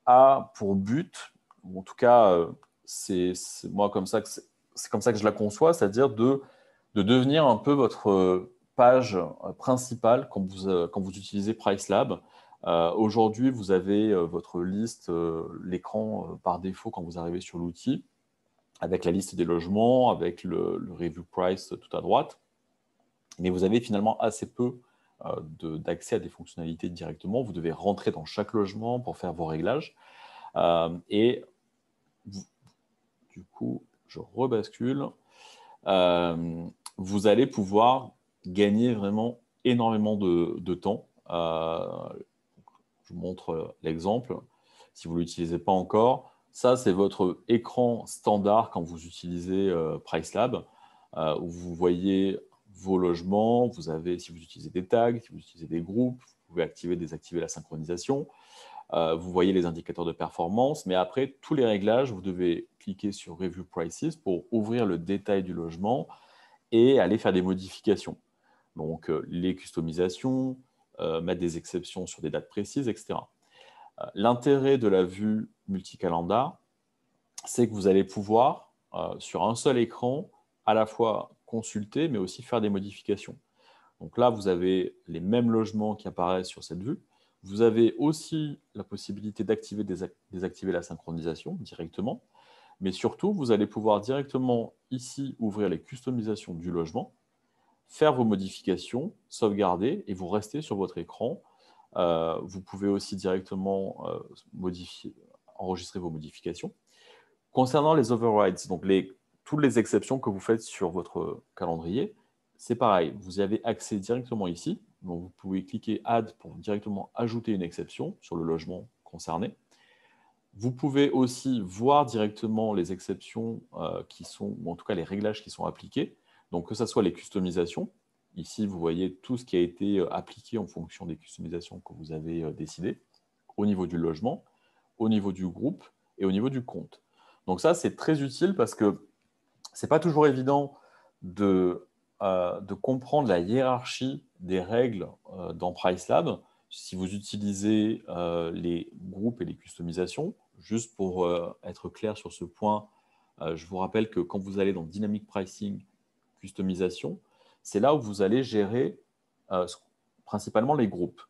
a pour but, en tout cas, c'est moi comme ça que c'est comme ça que je la conçois, c'est-à-dire de, de, devenir un peu votre page principale quand vous, quand vous utilisez PriceLab. Euh, aujourd'hui, vous avez euh, votre liste, euh, l'écran par défaut quand vous arrivez sur l'outil, avec la liste des logements, avec le, review price tout à droite. Mais vous avez finalement assez peu d'accès à des fonctionnalités directement. Vous devez rentrer dans chaque logement pour faire vos réglages. et du coup, je rebascule. vous allez pouvoir gagner vraiment énormément de, temps. Je montre euh, l'exemple. Si vous l'utilisez pas encore, ça, c'est votre écran standard quand vous utilisez euh, PriceLab, euh, vous voyez vos logements, vous avez, si vous utilisez des tags, si vous utilisez des groupes, vous pouvez activer, désactiver la synchronisation. vous voyez les indicateurs de performance, mais après, tous les réglages, vous devez cliquer sur Review Prices pour ouvrir le détail du logement et aller faire des modifications. Donc, les customisations, euh, mettre des exceptions sur des dates précises, etc. Euh, l'intérêt de la vue multicalendar, c'est que vous allez pouvoir, euh, sur un seul écran, à la fois consulter, mais aussi faire des modifications. Donc là, vous avez les mêmes logements qui apparaissent sur cette vue. Vous avez aussi la possibilité d'activer, désactiver la synchronisation directement. Mais surtout, vous allez pouvoir directement ici ouvrir les customisations du logement faire vos modifications, sauvegarder et vous restez sur votre écran. Euh, vous pouvez aussi directement euh, enregistrer vos modifications. Concernant les overrides, donc toutes les exceptions que vous faites sur votre calendrier, c'est pareil, vous y avez accès directement ici. vous pouvez cliquer Add pour directement ajouter une exception sur le logement concerné. Vous pouvez aussi voir directement les exceptions euh, qui sont, ou en tout cas les réglages qui sont appliqués. Donc, que ce soit les customisations, ici, vous voyez tout ce qui a été euh, appliqué en fonction des customisations que vous avez euh, décidées, au niveau du logement, au niveau du groupe et au niveau du compte. Donc ça, c'est très utile parce que ce n'est pas toujours évident euh, de, comprendre la hiérarchie des règles dans PriceLab si vous utilisez les groupes et les customisations. Juste pour être clair sur ce point, je vous rappelle que quand vous allez dans Dynamic Pricing, customisation, c'est là où vous allez gérer euh, principalement les groupes.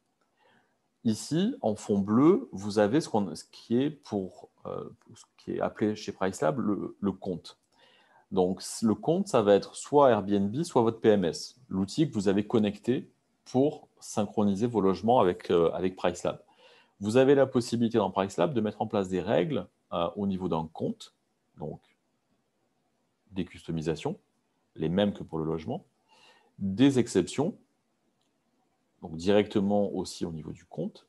Ici, en fond bleu, vous avez ce, qui, est pour, euh, ce qui est appelé chez PriceLab le, compte. Donc, le compte, ça va être soit Airbnb, soit votre PMS, l'outil que vous avez connecté pour synchroniser vos logements euh, avec, PriceLab. Vous avez la possibilité dans PriceLab de mettre en place des règles au niveau d'un compte, donc des customisations, les mêmes que pour le logement, des exceptions, donc directement aussi au niveau du compte.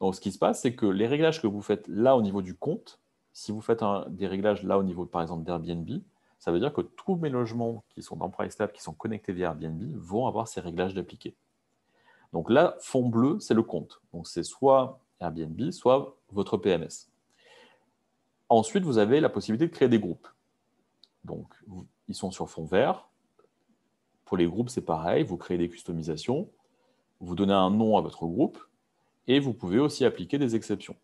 Donc ce qui se passe, c'est que les réglages que vous faites là au niveau du compte, si vous faites des réglages là au niveau par exemple d'Airbnb, ça veut dire que tous mes logements qui sont dans PriceLab, qui sont connectés via Airbnb, vont avoir ces réglages d'appliquer. Donc là, fond bleu, c'est le compte. Donc c'est soit Airbnb, soit votre PMS. Ensuite, vous avez la possibilité de créer des groupes. Donc, ils sont sur fond vert. Pour les groupes, c'est pareil. Vous créez des customisations, vous donnez un nom à votre groupe et vous pouvez aussi appliquer des exceptions.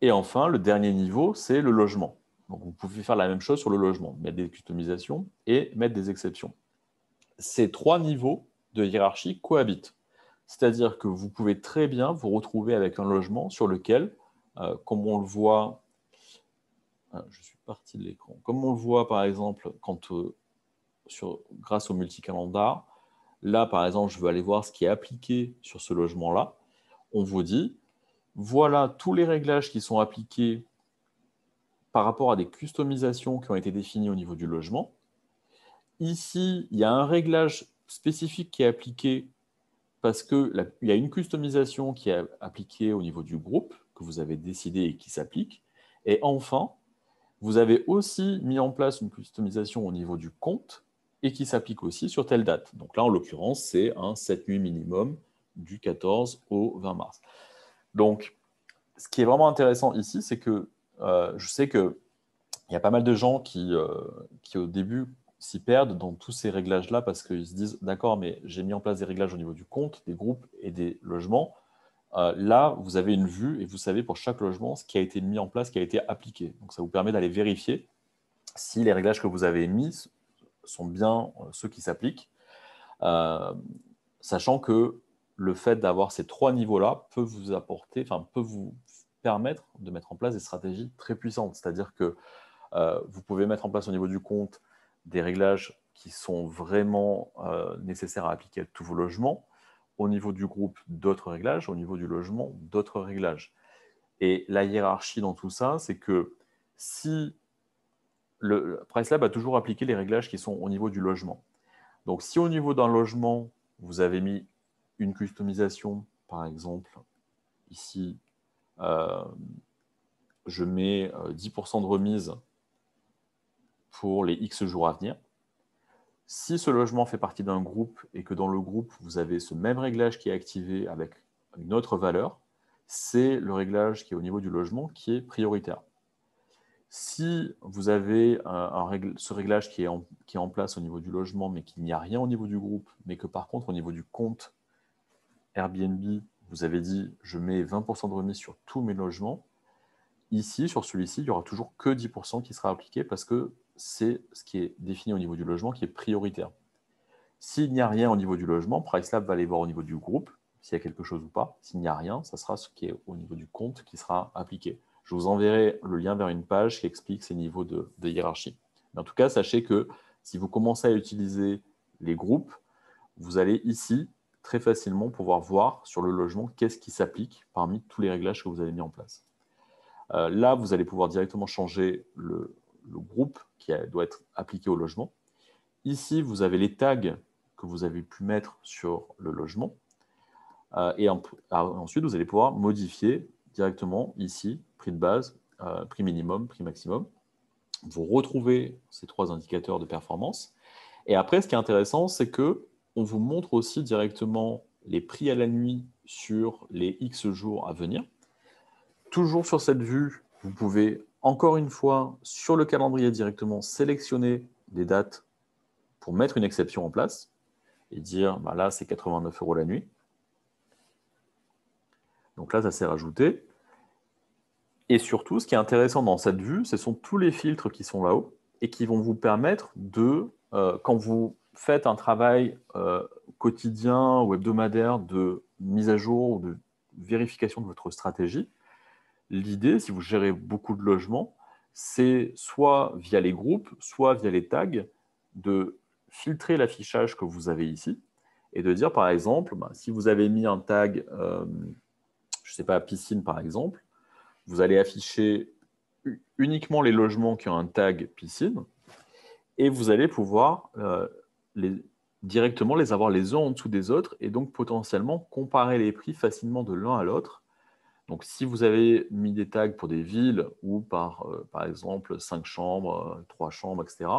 Et enfin, le dernier niveau, c'est le logement. Donc, vous pouvez faire la même chose sur le logement, mettre des customisations et mettre des exceptions. Ces trois niveaux de hiérarchie cohabitent. C'est-à-dire que vous pouvez très bien vous retrouver avec un logement sur lequel, euh, comme on le voit ah, je suis parti de l'écran. Comme on le voit, par exemple, quand, euh, sur, grâce au multicalendar, là, par exemple, je veux aller voir ce qui est appliqué sur ce logement-là. On vous dit, voilà tous les réglages qui sont appliqués par rapport à des customisations qui ont été définies au niveau du logement. Ici, il y a un réglage spécifique qui est appliqué parce qu'il y a une customisation qui est appliquée au niveau du groupe que vous avez décidé et qui s'applique. Et enfin, vous avez aussi mis en place une customisation au niveau du compte et qui s'applique aussi sur telle date. Donc là, en l'occurrence, c'est un 7 nuits minimum du 14 au 20 mars. Donc, ce qui est vraiment intéressant ici, c'est que euh, je sais qu'il y a pas mal de gens qui, euh, qui au début, s'y perdent dans tous ces réglages-là parce qu'ils se disent, d'accord, mais j'ai mis en place des réglages au niveau du compte, des groupes et des logements. Euh, là, vous avez une vue et vous savez pour chaque logement ce qui a été mis en place, ce qui a été appliqué. Donc, ça vous permet d'aller vérifier si les réglages que vous avez mis sont bien euh, ceux qui s'appliquent, euh, sachant que le fait d'avoir ces trois niveaux-là peut vous apporter, enfin, peut vous permettre de mettre en place des stratégies très puissantes. C'est-à-dire que vous pouvez mettre en place au niveau du compte des réglages qui sont vraiment nécessaires à appliquer à tous vos logements au niveau du groupe d'autres réglages, au niveau du logement d'autres réglages. Et la hiérarchie dans tout ça, c'est que si le PriceLab a toujours appliqué les réglages qui sont au niveau du logement. Donc si au niveau d'un logement, vous avez mis une customisation, par exemple, ici, euh, je mets 10% euh, de remise pour les X jours à venir. Si ce logement fait partie d'un groupe et que dans le groupe, vous avez ce même réglage qui est activé avec une autre valeur, c'est le réglage qui est au niveau du logement qui est prioritaire. Si vous avez ce réglage qui est, en, qui est, en, place au niveau du logement, mais qu'il n'y a rien au niveau du groupe, mais que par contre au niveau du compte Airbnb, vous avez dit je mets 20% de remise sur tous mes logements, ici, sur celui-ci, il n'y aura toujours que 10% qui sera appliqué parce que c'est ce qui est défini au niveau du logement qui est prioritaire. S'il n'y a rien au niveau du logement, PriceLab va aller voir au niveau du groupe s'il y a quelque chose ou pas. S'il n'y a rien, ça sera ce qui est au niveau du compte qui sera appliqué. Je vous enverrai le lien vers une page qui explique ces niveaux de, hiérarchie. en tout cas, sachez que si vous commencez à utiliser les groupes, vous allez ici très facilement pouvoir voir sur le logement qu'est-ce qui s'applique parmi tous les réglages que vous avez mis en place. Euh, là, vous allez pouvoir directement changer le, le groupe qui doit être appliqué au logement. Ici, vous avez les tags que vous avez pu mettre sur le logement. Euh, et ah, ensuite, vous allez pouvoir modifier directement ici, prix de base, euh, prix minimum, prix maximum. Vous retrouvez ces trois indicateurs de performance. Et après, ce qui est intéressant, c'est que on vous montre aussi directement les prix à la nuit sur les X jours à venir. Toujours sur cette vue, vous pouvez encore une fois, sur le calendrier directement, sélectionner des dates pour mettre une exception en place et dire bah là, c'est 89 euros la nuit. Donc là, ça s'est rajouté. Et surtout, ce qui est intéressant dans cette vue, ce sont tous les filtres qui sont là-haut et qui vont vous permettre de, euh, quand vous faites un travail euh, quotidien ou hebdomadaire de mise à jour ou de vérification de votre stratégie, L'idée, si vous gérez beaucoup de logements, c'est soit via les groupes, soit via les tags, de filtrer l'affichage que vous avez ici et de dire, par exemple, bah, si vous avez mis un tag, euh, je ne sais pas, piscine par exemple, vous allez afficher uniquement les logements qui ont un tag piscine et vous allez pouvoir euh, directement les avoir les uns en dessous des autres et donc potentiellement comparer les prix facilement de l'un à l'autre donc, si vous avez mis des tags pour des villes ou par, euh, par exemple, 5 chambres, 3 euh, chambres, etc.,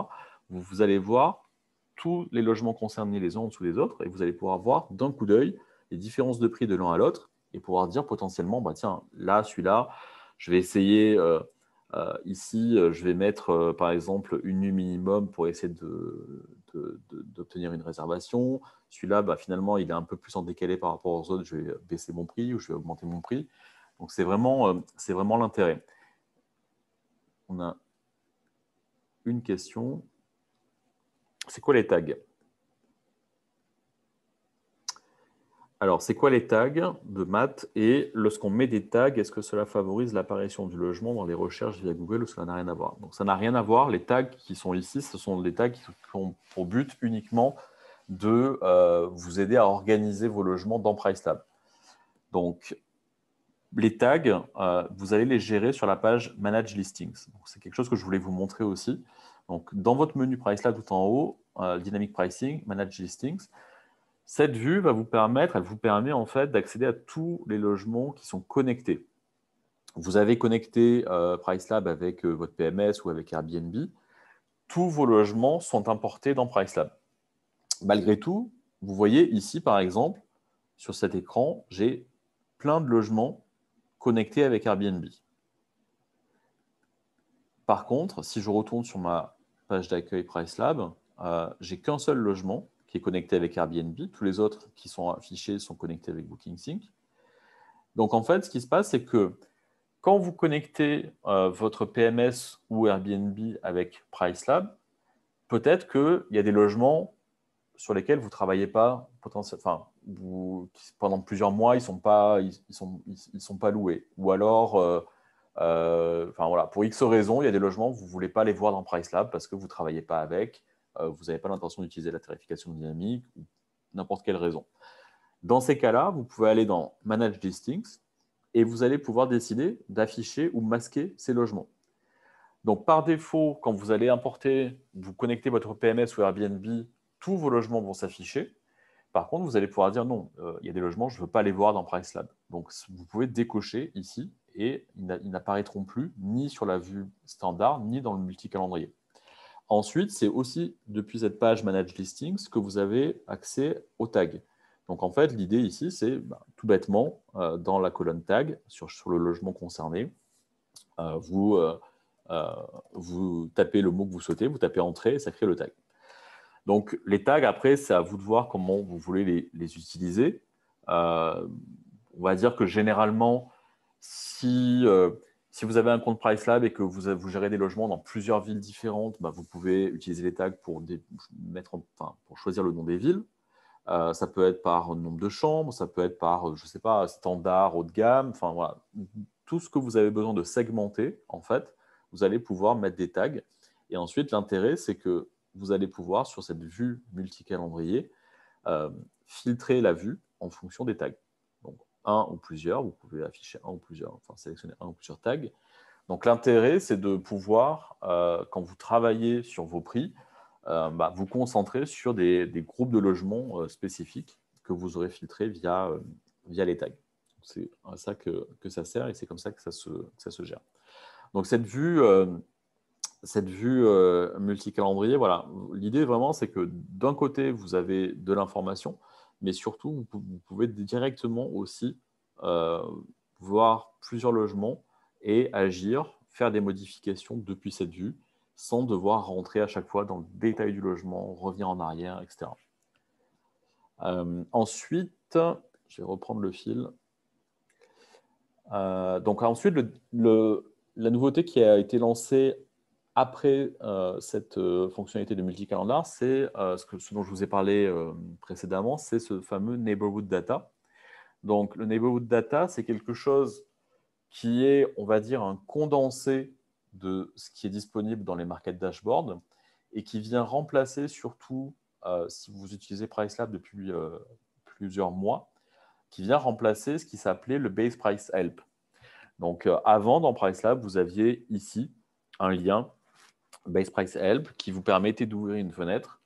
vous, allez voir tous les logements concernés les uns en dessous des autres et vous allez pouvoir voir d'un coup d'œil les différences de prix de l'un à l'autre et pouvoir dire potentiellement, bah, tiens, là, celui-là, je vais essayer euh, ici, je vais mettre par exemple une nuit minimum pour essayer d'obtenir une réservation. Celui-là, bah, finalement, il est un peu plus en décalé par rapport aux autres, je vais baisser mon prix ou je vais augmenter mon prix. Donc euh, c'est vraiment, l'intérêt. On a une question. C'est quoi les tags Alors, c'est quoi les tags de maths et lorsqu'on met des tags, est-ce que cela favorise l'apparition du logement dans les recherches via Google ou cela n'a rien à voir Donc, ça n'a rien à voir. Les tags qui sont ici, ce sont des tags qui ont pour but uniquement de euh, vous aider à organiser vos logements dans PriceLab. Donc, les tags, euh, vous allez les gérer sur la page Manage Listings. C'est quelque chose que je voulais vous montrer aussi. Donc, dans votre menu Price tout en haut, euh, Dynamic Pricing, Manage Listings, cette vue va vous permettre, elle vous permet en fait d'accéder à tous les logements qui sont connectés. Vous avez connecté euh, PriceLab avec votre PMS ou avec Airbnb. Tous vos logements sont importés dans PriceLab. Malgré tout, vous voyez ici, par exemple, sur cet écran, j'ai plein de logements connecté avec Airbnb. Par contre, si je retourne sur ma page d'accueil PriceLab, euh, j'ai qu'un seul logement qui est connecté avec Airbnb. Tous les autres qui sont affichés sont connectés avec BookingSync. Donc en fait, ce qui se passe, c'est que quand vous connectez euh, votre PMS ou Airbnb avec PriceLab, peut-être qu'il y a des logements sur lesquels vous ne travaillez pas enfin, vous, pendant plusieurs mois, ils ne sont, pas, ils, sont, pas loués. Ou alors, euh, euh, voilà, pour X raisons, il y a des logements, vous ne voulez pas les voir dans Price parce que vous ne travaillez pas avec, euh, vous n'avez pas l'intention d'utiliser la tarification dynamique, ou n'importe quelle raison. Dans ces cas-là, vous pouvez aller dans Manage Listings et vous allez pouvoir décider d'afficher ou masquer ces logements. Donc, par défaut, quand vous allez importer, vous connectez votre PMS ou Airbnb tous vos logements vont s'afficher. Par contre, vous allez pouvoir dire non, euh, il y a des logements, je ne veux pas les voir dans PriceLab. Donc, vous pouvez décocher ici et ils n'apparaîtront plus ni sur la vue standard ni dans le multicalendrier. Ensuite, c'est aussi depuis cette page Manage Listings que vous avez accès au tags. Donc en fait, l'idée ici, c'est bah, tout bêtement, euh, dans la colonne tag, sur, le logement concerné, euh, vous, vous tapez le mot que vous souhaitez, vous tapez entrée et ça crée le tag. Donc, les tags, après, c'est à vous de voir comment vous voulez les, utiliser. Euh, on va dire que généralement, si, euh, vous avez un compte Pricelab et que vous, vous gérez des logements dans plusieurs villes différentes, bah, vous pouvez utiliser les tags pour, mettre enfin, pour choisir le nom des villes. Euh, ça peut être par nombre de chambres, ça peut être par, je ne sais pas, standard, haut de gamme, enfin voilà. Tout ce que vous avez besoin de segmenter, en fait, vous allez pouvoir mettre des tags. Et ensuite, l'intérêt, c'est que vous allez pouvoir, sur cette vue multicalendrier, euh, filtrer la vue en fonction des tags. Donc, un ou plusieurs, vous pouvez afficher un ou plusieurs, enfin sélectionner un ou plusieurs tags. Donc, l'intérêt, c'est de pouvoir, euh, quand vous travaillez sur vos prix, euh, bah, vous concentrer sur des, groupes de logements euh, spécifiques que vous aurez filtrés via, via les tags. C'est à ça que, ça sert et c'est comme ça que ça se, ça se gère. Donc, cette vue cette vue euh, multicalendrier, voilà, l'idée vraiment, c'est que d'un côté, vous avez de l'information, mais surtout, vous pouvez directement aussi euh, voir plusieurs logements et agir, faire des modifications depuis cette vue, sans devoir rentrer à chaque fois dans le détail du logement, revenir en arrière, etc. Euh, ensuite, je vais reprendre le fil. donc ensuite, la nouveauté qui a été lancée après euh, cette euh, fonctionnalité de multicalendar, c'est euh, ce, ce, dont je vous ai parlé précédemment, c'est ce fameux neighborhood data. Donc, le neighborhood data, c'est quelque chose qui est, on va dire, un condensé de ce qui est disponible dans les market dashboards et qui vient remplacer surtout, si vous utilisez PriceLab depuis plusieurs mois, qui vient remplacer ce qui s'appelait le base price help. Donc, avant, dans PriceLab, vous aviez ici un lien Base Price Help qui vous permettait d'ouvrir une fenêtre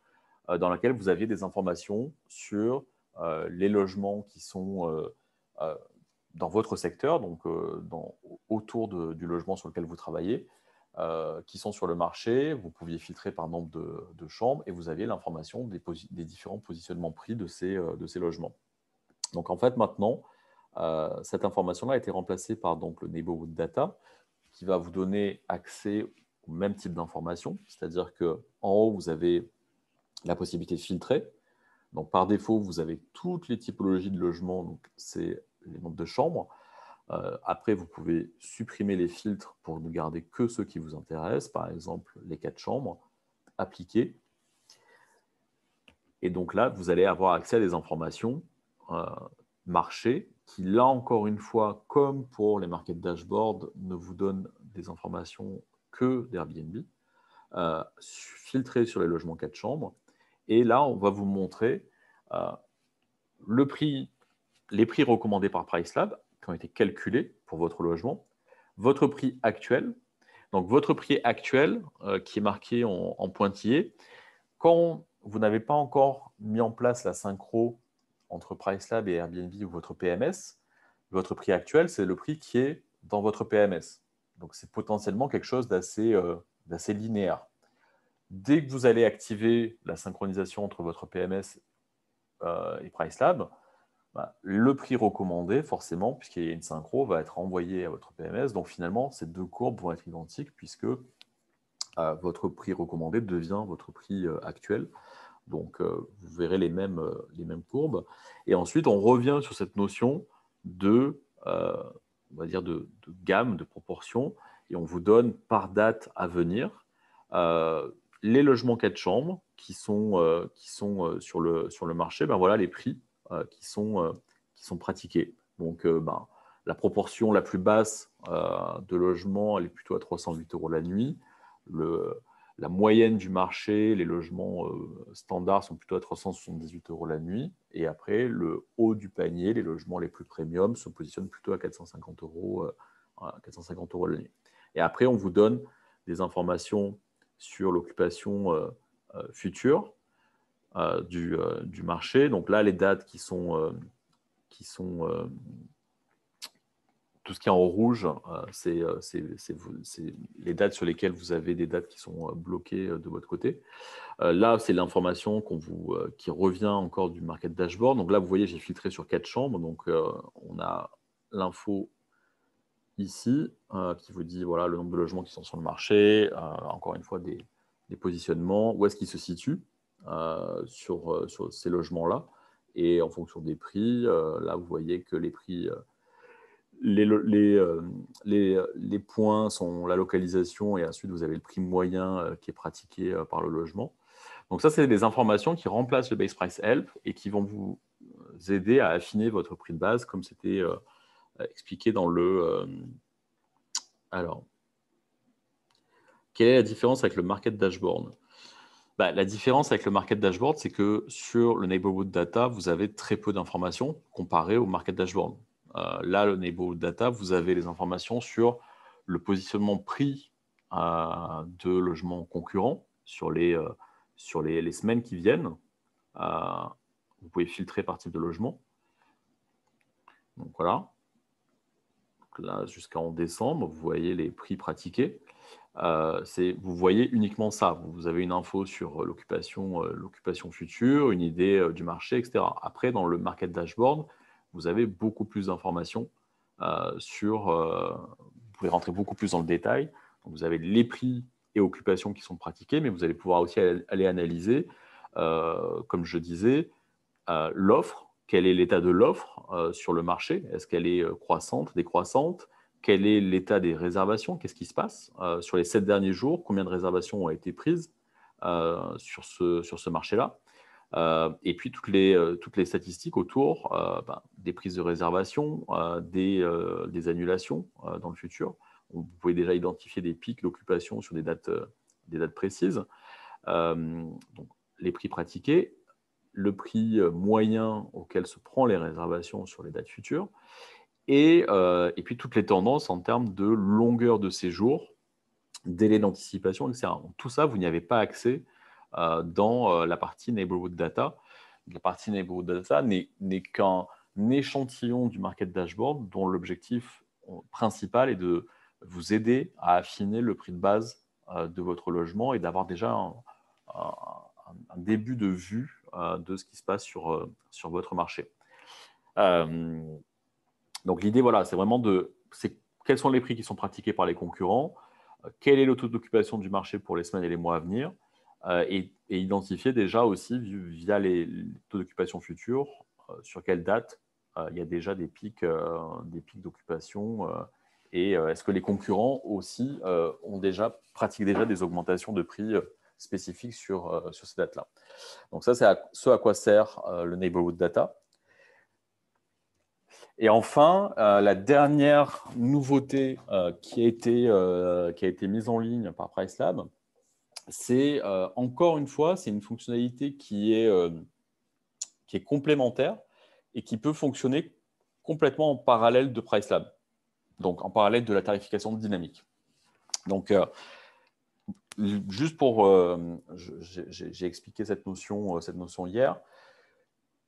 euh, dans laquelle vous aviez des informations sur euh, les logements qui sont euh, dans votre secteur, donc autour du logement sur lequel vous travaillez, qui sont sur le marché. Vous pouviez filtrer par nombre de, chambres et vous aviez l'information des, différents positionnements prix de ces, logements. Donc en fait, maintenant, cette information-là a été remplacée par donc, le Neighborhood Data qui va vous donner accès même type d'information. C'est-à-dire que en haut, vous avez la possibilité de filtrer. Donc, par défaut, vous avez toutes les typologies de logements, donc c'est les nombres de chambres. Euh, après, vous pouvez supprimer les filtres pour ne garder que ceux qui vous intéressent, par exemple les quatre chambres, appliquer. Et donc là, vous allez avoir accès à des informations euh, marché qui, là encore une fois, comme pour les market dashboards, ne vous donne des informations que d'Airbnb, euh, filtré sur les logements 4 chambres. Et là, on va vous montrer euh, le prix, les prix recommandés par PriceLab qui ont été calculés pour votre logement, votre prix actuel. Donc, votre prix actuel euh, qui est marqué en, en pointillé. Quand vous n'avez pas encore mis en place la synchro entre PriceLab et Airbnb ou votre PMS, votre prix actuel, c'est le prix qui est dans votre PMS. Donc c'est potentiellement quelque chose euh, d'assez linéaire. Dès que vous allez activer la synchronisation entre votre PMS euh, et PriceLab, bah, le prix recommandé, forcément, puisqu'il y a une synchro, va être envoyé à votre PMS. Donc finalement, ces deux courbes vont être identiques puisque euh, votre prix recommandé devient votre prix actuel. Donc vous verrez les mêmes, les mêmes courbes. Et ensuite, on revient sur cette notion de on va dire, de, gamme, de proportion, et on vous donne par date à venir euh, les logements 4 chambres qui sont, euh, qui sont euh, sur, le, sur le marché, ben voilà les prix qui, sont, qui sont pratiqués. Donc, ben, la proportion la plus basse de logements, elle est plutôt à 308 euros la nuit. Le, la moyenne du marché, les logements euh, standards sont plutôt à 378 euros la nuit. Et après, le haut du panier, les logements les plus premiums, se positionnent plutôt à 450 euros, 450 euh, euros la nuit. Et après, on vous donne des informations sur l'occupation euh, future du, marché. Donc là, les dates qui sont, qui sont tout ce qui est en rouge, euh, euh, c'est les dates sur lesquelles vous avez des dates qui sont euh, bloquées de votre côté. Là, c'est l'information vous, qui revient encore du market dashboard. Donc là, vous voyez, j'ai filtré sur quatre chambres. Donc on a l'info ici qui vous dit voilà, le nombre de logements qui sont sur le marché, encore une fois, des, positionnements, où est-ce qu'ils se situent sur ces logements-là. Et en fonction des prix, là, vous voyez que les prix euh, les, points sont la localisation et ensuite vous avez le prix moyen euh, qui est pratiqué euh, par le logement. Donc ça, c'est des informations qui remplacent le Base Price Help et qui vont vous aider à affiner votre prix de base comme c'était expliqué dans le... alors, quelle est la différence avec le Market Dashboard bah, La différence avec le Market Dashboard, c'est que sur le Neighborhood Data, vous avez très peu d'informations comparées au Market Dashboard. Euh, là, le Nebo Data, vous avez les informations sur le positionnement prix euh, de logements concurrents sur les, euh, semaines qui viennent. vous pouvez filtrer par type de logement. Donc voilà. là, jusqu'en décembre, vous voyez les prix pratiqués. vous voyez uniquement ça. Vous avez une info sur l'occupation, future, une idée du marché, etc. Après, dans le market dashboard, vous avez beaucoup plus d'informations euh, sur. Euh, vous pouvez rentrer beaucoup plus dans le détail. vous avez les prix et occupations qui sont pratiqués, mais vous allez pouvoir aussi aller analyser, euh, comme je disais, l'offre. Quel est l'état de l'offre sur le marché Est-ce qu'elle est croissante, décroissante Quel est l'état des réservations Qu'est-ce qui se passe sur les sept derniers jours Combien de réservations ont été prises sur ce marché-là euh, et puis toutes les, euh, toutes les statistiques autour euh, ben, des prises de réservation, des, des, annulations dans le futur. Vous pouvez déjà identifier des pics d'occupation sur des dates, des dates précises. donc, les prix pratiqués, le prix moyen auquel se prend les réservations sur les dates futures, et, et puis toutes les tendances en termes de longueur de séjour, délai d'anticipation, etc. tout ça, vous n'y avez pas accès euh, dans euh, la partie Neighborhood Data. La partie Neighborhood Data n'est qu'un échantillon du market dashboard dont l'objectif euh, principal est de vous aider à affiner le prix de base de votre logement et d'avoir déjà un, début de vue de ce qui se passe sur, votre marché. donc l'idée, voilà, c'est vraiment de quels sont les prix qui sont pratiqués par les concurrents, quel est le taux d'occupation du marché pour les semaines et les mois à venir, euh, et, identifier déjà aussi via les, taux d'occupation futurs euh, sur quelle date euh, il y a déjà des pics des pics d'occupation et est-ce que les concurrents aussi ont déjà pratiquent déjà des augmentations de prix spécifiques sur, sur ces dates-là. Donc ça, c'est ce à quoi sert le Neighborhood Data. Et enfin, la dernière nouveauté qui, a été, qui a été mise en ligne par PriceLab, c'est euh, encore une fois, c'est une fonctionnalité qui est, euh, qui est complémentaire et qui peut fonctionner complètement en parallèle de PriceLab, donc en parallèle de la tarification dynamique. Donc, euh, juste pour, j'ai expliqué cette notion, cette notion hier.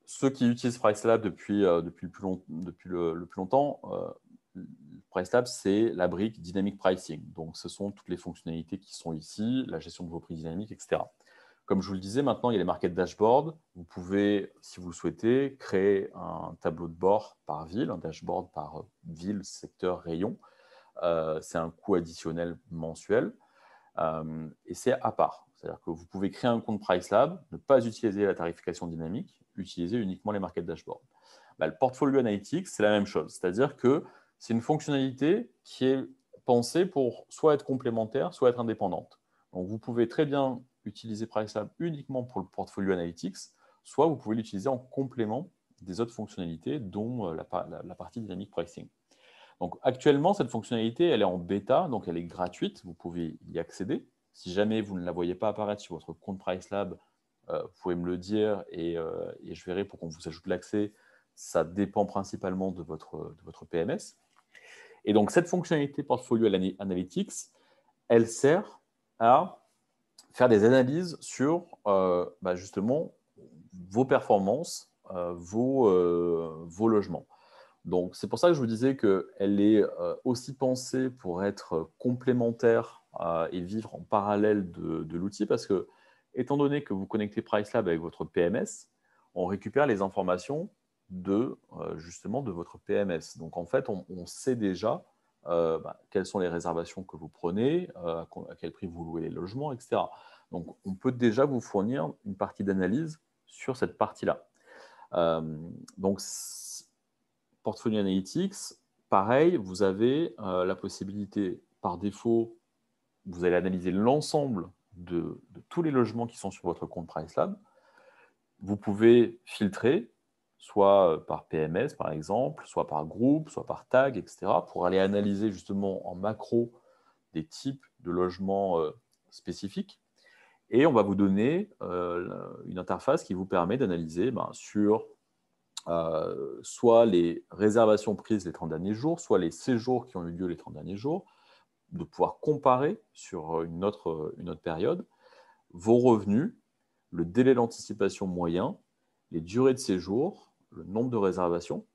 Ceux qui utilisent PriceLab depuis, depuis, plus, depuis le plus longtemps PriceLab, c'est la brique Dynamic Pricing. Donc, ce sont toutes les fonctionnalités qui sont ici, la gestion de vos prix dynamiques, etc. Comme je vous le disais, maintenant, il y a les market dashboards. Vous pouvez, si vous le souhaitez, créer un tableau de bord par ville, un dashboard par ville, secteur, rayon. Euh, c'est un coût additionnel mensuel euh, et c'est à part. C'est-à-dire que vous pouvez créer un compte PriceLab, ne pas utiliser la tarification dynamique, utiliser uniquement les market dashboards. Bah, le portfolio analytics, c'est la même chose. C'est-à-dire que c'est une fonctionnalité qui est pensée pour soit être complémentaire, soit être indépendante. Donc, vous pouvez très bien utiliser PriceLab uniquement pour le portfolio analytics, soit vous pouvez l'utiliser en complément des autres fonctionnalités, dont euh, la, partie dynamic pricing. Donc, actuellement, cette fonctionnalité, elle est en bêta, donc elle est gratuite, vous pouvez y accéder. Si jamais vous ne la voyez pas apparaître sur votre compte PriceLab, euh, vous pouvez me le dire euh, et, je verrai pour qu'on vous ajoute l'accès. Ça dépend principalement de votre PMS. Et donc, cette fonctionnalité Portfolio Analytics, elle sert à faire des analyses sur euh, bah, justement vos performances, euh, euh, vos, logements. Donc, c'est pour ça que je vous disais qu'elle est aussi pensée pour être complémentaire et vivre en parallèle de l'outil parce que, étant donné que vous connectez PriceLab avec votre PMS, on récupère les informations de euh, justement de votre PMS. Donc en fait, on, sait déjà euh, bah, quelles sont les réservations que vous prenez, euh, à quel prix vous louez les logements, etc. Donc on peut déjà vous fournir une partie d'analyse sur cette partie-là. donc Portfolio Analytics, pareil, vous avez la possibilité par défaut, vous allez analyser l'ensemble de, de, tous les logements qui sont sur votre compte PriceLab. Vous pouvez filtrer soit euh, par PMS par exemple, soit par groupe, soit par tag, etc., pour aller analyser justement en macro des types de logements euh, spécifiques. Et on va vous donner euh, une interface qui vous permet d'analyser ben, sur soit les réservations prises les 30 derniers jours, soit les séjours qui ont eu lieu les 30 derniers jours, de pouvoir comparer sur une autre, une autre période vos revenus, le délai d'anticipation moyen, les durées de séjour, le nombre de réservations.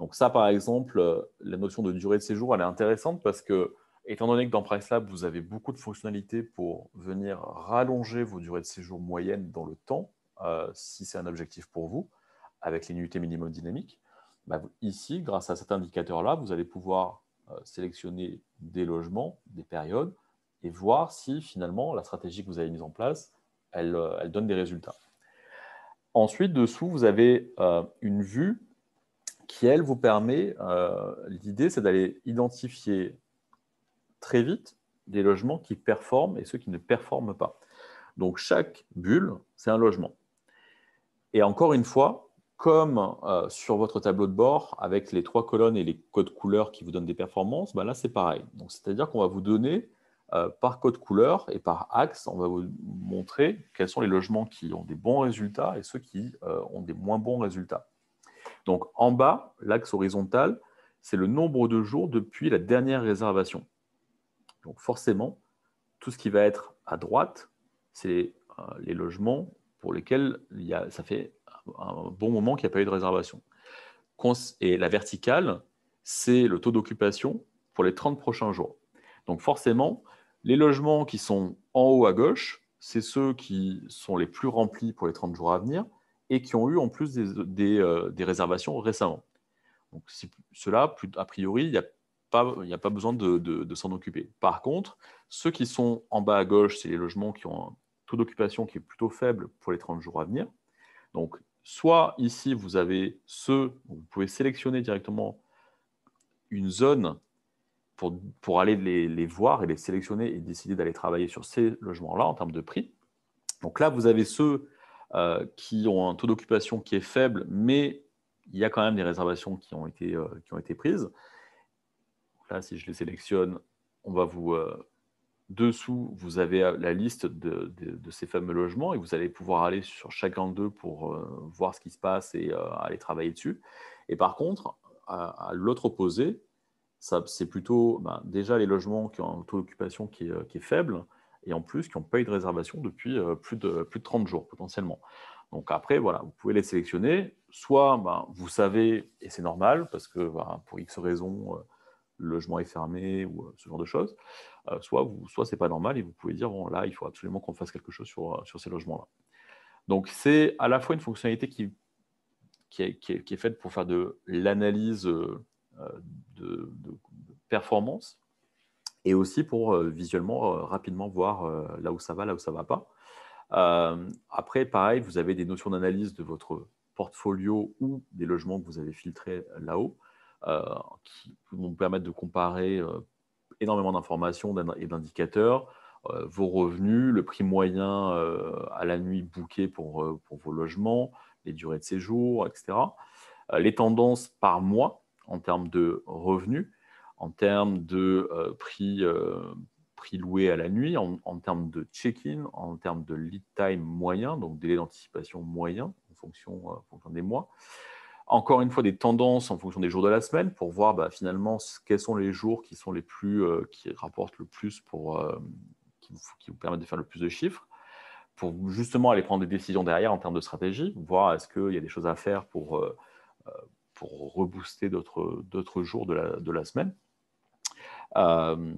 Donc ça, par exemple, euh, la notion de durée de séjour, elle est intéressante parce que, étant donné que dans PriceLab, vous avez beaucoup de fonctionnalités pour venir rallonger vos durées de séjour moyennes dans le temps, euh, si c'est un objectif pour vous, avec les unités minimum dynamiques, bah, ici, grâce à cet indicateur-là, vous allez pouvoir euh, sélectionner des logements, des périodes, et voir si finalement la stratégie que vous avez mise en place, elle donne des résultats. Ensuite, dessous, vous avez euh, une vue qui, elle, vous permet, euh, l'idée, c'est d'aller identifier très vite des logements qui performent et ceux qui ne performent pas. Donc, chaque bulle, c'est un logement. Et encore une fois, comme euh, sur votre tableau de bord, avec les trois colonnes et les codes couleurs qui vous donnent des performances, ben là, c'est pareil. C'est-à-dire qu'on va vous donner euh, par code couleur et par axe, on va vous montrer quels sont les logements qui ont des bons résultats et ceux qui euh, ont des moins bons résultats. Donc en bas, l'axe horizontal, c'est le nombre de jours depuis la dernière réservation. Donc forcément, tout ce qui va être à droite, c'est euh, les logements pour lesquels il y a, ça fait un bon moment qu'il n'y a pas eu de réservation. Et la verticale, c'est le taux d'occupation pour les 30 prochains jours. Donc forcément, les logements qui sont en haut à gauche, c'est ceux qui sont les plus remplis pour les 30 jours à venir et qui ont eu en plus des, euh, réservations récemment. Donc ceux-là, a priori, il n'y a, pas besoin de, s'en occuper. Par contre, ceux qui sont en bas à gauche, c'est les logements qui ont un taux d'occupation qui est plutôt faible pour les 30 jours à venir. Donc soit ici, vous avez ceux, vous pouvez sélectionner directement une zone pour, aller les, voir et les sélectionner et décider d'aller travailler sur ces logements-là en termes de prix. Donc là, vous avez ceux euh, qui ont un taux d'occupation qui est faible, mais il y a quand même des réservations qui ont été, euh, qui ont été prises. Là, si je les sélectionne, on va vous... Euh, dessous, vous avez la liste de, ces fameux logements et vous allez pouvoir aller sur chacun d'eux pour voir ce qui se passe et aller travailler dessus. Et par contre, à l'autre opposé, c'est plutôt ben, déjà les logements qui ont un taux d'occupation qui, est euh, faible et en plus qui n'ont pas eu de réservation depuis euh, plus de, plus de 30 jours potentiellement. Donc après, voilà, vous pouvez les sélectionner. Soit ben, vous savez, et c'est normal, parce que ben, pour X raisons, euh, le logement est fermé ou ce genre de choses. soit vous, soit c'est pas normal et vous pouvez dire, bon, là, il faut absolument qu'on fasse quelque chose sur, sur ces logements-là. Donc c'est à la fois une fonctionnalité qui, qui, est, faite pour faire de l'analyse. Euh, de, performance et aussi pour euh, visuellement euh, rapidement voir là où ça va, là où ça ne va pas. après, pareil, vous avez des notions d'analyse de votre portfolio ou des logements que vous avez filtrés là-haut, qui vont vous permettre de comparer énormément d'informations et d'indicateurs, vos revenus, le prix moyen à la nuit booké pour, pour, vos logements, les durées de séjour, etc. les tendances par mois, en termes de revenus, en termes de euh, euh, prix, loués prix loué à la nuit, en, termes de check-in, en termes de lead time moyen, donc délai d'anticipation moyen euh, en fonction, des mois. Encore une fois, des tendances en fonction des jours de la semaine pour voir bah, finalement quels sont les jours qui sont les plus, qui rapportent le plus pour, qui vous, qui vous permettent de faire le plus de chiffres pour justement aller prendre des décisions derrière en termes de stratégie, voir est-ce qu'il y a des choses à faire pour, pour rebooster d'autres jours de la, de la semaine. Euh,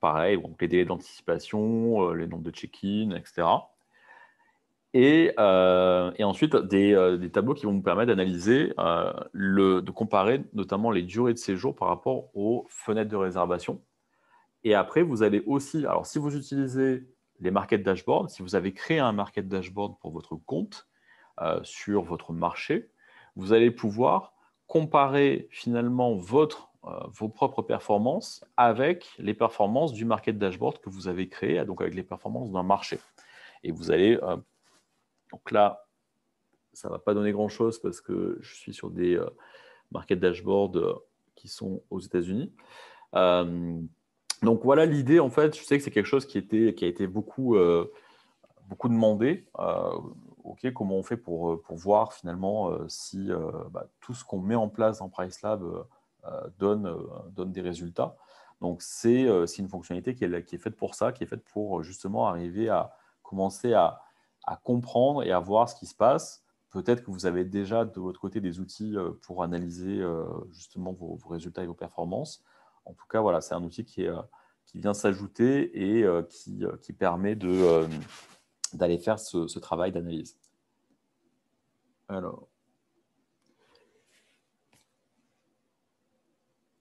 pareil, donc les délais d'anticipation, euh, les nombres de check-in, etc. Et, euh, et ensuite, des, des, tableaux qui vont vous permettre d'analyser, de comparer notamment les durées de séjour par rapport aux fenêtres de réservation. Et après, vous allez aussi, alors si vous utilisez les market dashboards, si vous avez créé un market dashboard pour votre compte sur votre marché, vous allez pouvoir comparer finalement votre, euh, vos propres performances avec les performances du market dashboard que vous avez créé, donc avec les performances d'un marché. Et vous allez, euh, donc là, ça ne va pas donner grand-chose parce que je suis sur des euh, market dashboards qui sont aux États-Unis. donc voilà l'idée, en fait, je sais que c'est quelque chose qui, était, qui a été beaucoup beaucoup demandé euh, ok, comment on fait pour, euh, pour voir finalement euh, si bah, tout ce qu'on met en place dans PriceLab donne, donne des résultats. Donc, c'est une fonctionnalité qui est, qui est, faite pour ça, qui est faite pour justement arriver à commencer à, à comprendre et à voir ce qui se passe. Peut-être que vous avez déjà de votre côté des outils pour analyser justement vos, résultats et vos performances. En tout cas, voilà, c'est un outil qui, qui vient s'ajouter et qui, qui permet de d'aller faire ce, travail d'analyse. Alors,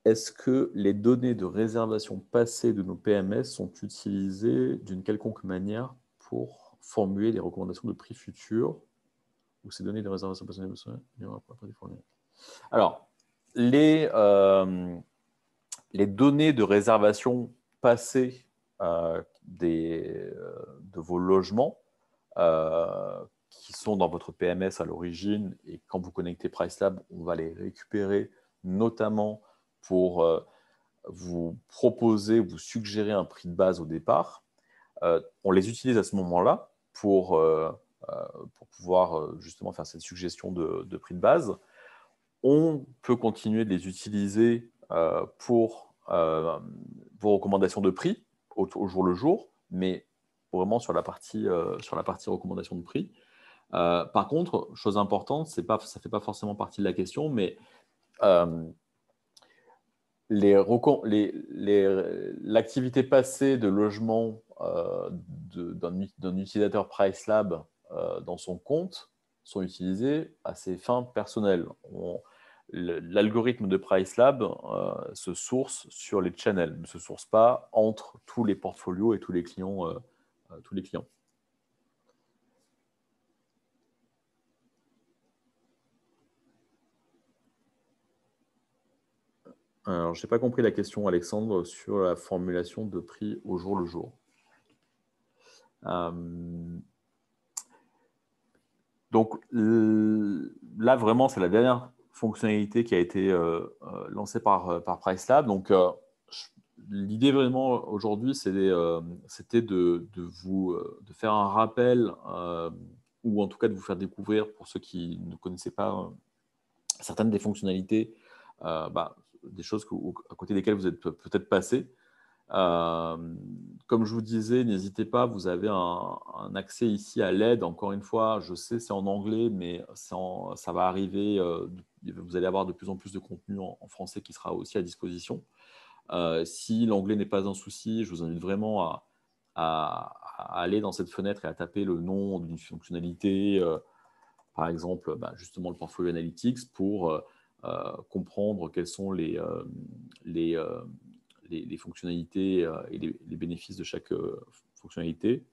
est-ce que les données de réservation passées de nos PMS sont utilisées d'une quelconque manière pour formuler des recommandations de prix futurs ou ces données de réservation passées Alors, les, euh, les données de réservation passées euh, des, euh, de vos logements euh, qui sont dans votre PMS à l'origine. Et quand vous connectez PriceLab, on va les récupérer, notamment pour euh, vous proposer, vous suggérer un prix de base au départ. Euh, on les utilise à ce moment-là pour, pour pouvoir justement faire cette suggestion de, prix de base. On peut continuer de les utiliser pour vos recommandations de prix au jour le jour, mais vraiment sur la partie, euh, sur la partie recommandation de prix. Euh, par contre, chose importante, c'est pas, ça ne fait pas forcément partie de la question, mais euh, les, les, l'activité passée de logement d'un, utilisateur Pricelab dans son compte sont utilisées à ses fins personnelles. l'algorithme de Pricelab se source sur les channels, ne se source pas entre tous les portfolios et tous les clients tous les clients. Alors, je n'ai pas compris la question, Alexandre, sur la formulation de prix au jour le jour. Euh, donc là, vraiment, c'est la dernière fonctionnalité qui a été euh, euh, lancée par, par PriceLab. Donc, l'idée vraiment aujourd'hui, euh, c'était de, vous euh, de faire un rappel, euh, ou en tout cas de vous faire découvrir, pour ceux qui ne connaissaient pas certaines des fonctionnalités, bah, des choses à côté desquelles vous êtes peut-être passé. comme je vous disais, n'hésitez pas, vous avez un, accès ici à l'aide. Encore une fois, je sais, c'est en anglais, mais ça va arriver. vous allez avoir de plus en plus de contenu en français qui sera aussi à disposition. Euh, si l'anglais n'est pas un souci, je vous invite vraiment à, aller dans cette fenêtre et à taper le nom d'une fonctionnalité, euh, par exemple, bah, justement le portfolio analytics, pour euh, comprendre quelles sont les, fonctionnalités et les, bénéfices de chaque fonctionnalité.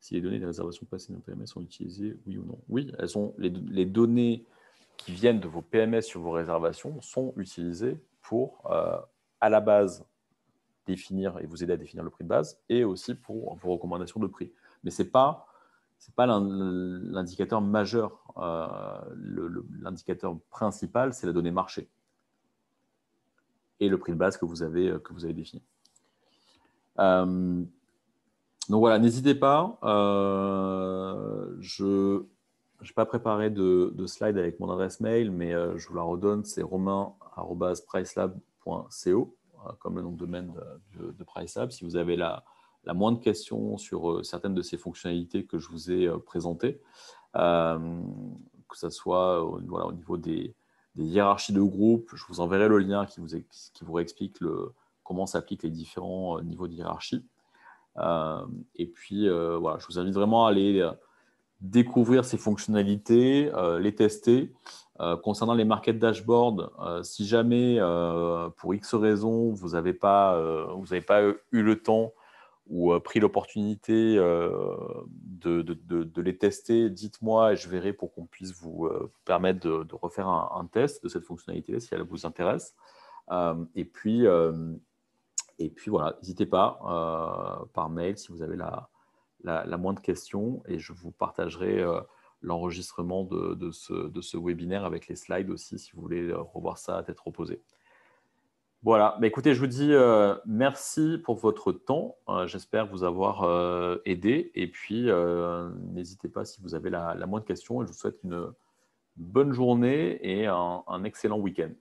Si les données des réservations passées dans PMS sont utilisées, oui ou non Oui, elles les données qui viennent de vos PMS sur vos réservations sont utilisées pour, euh, à la base, définir et vous aider à définir le prix de base, et aussi pour vos recommandations de prix. Mais ce n'est pas, c'est pas l'indicateur majeur. Euh, l'indicateur principal, c'est la donnée marché et le prix de base que vous avez, euh, que vous avez défini. donc voilà, n'hésitez pas. je je n'ai pas préparé de, slide avec mon adresse mail, mais euh, je vous la redonne. C'est romain.pricelab.co, euh, comme le nom de domaine de, PriceLab. Si vous avez la, moindre question sur euh, certaines de ces fonctionnalités que je vous ai présentées, que ce soit au niveau des, hiérarchies de groupe, je vous enverrai le lien qui vous, qui vous explique le, comment s'appliquent les différents niveaux de hiérarchie. et puis, voilà, je vous invite vraiment à aller découvrir ces fonctionnalités, euh, les tester. Euh, concernant les market dashboards, euh, si jamais pour X raisons vous n'avez pas, vous pas eu le temps ou pris l'opportunité de, les tester, dites-moi et je verrai pour qu'on puisse vous, permettre de, refaire un, un, test de cette fonctionnalité si elle vous intéresse. et puis, et puis voilà, n'hésitez pas par mail si vous avez la, la, moindre question et je vous partagerai euh, l'enregistrement de, ce, webinaire avec les slides aussi si vous voulez euh, revoir ça à tête reposée. Voilà, Mais écoutez, je vous dis euh, merci pour votre temps. J'espère vous avoir aidé. Et puis, n'hésitez pas si vous avez la, moindre question. Et je vous souhaite une bonne journée et un excellent week-end.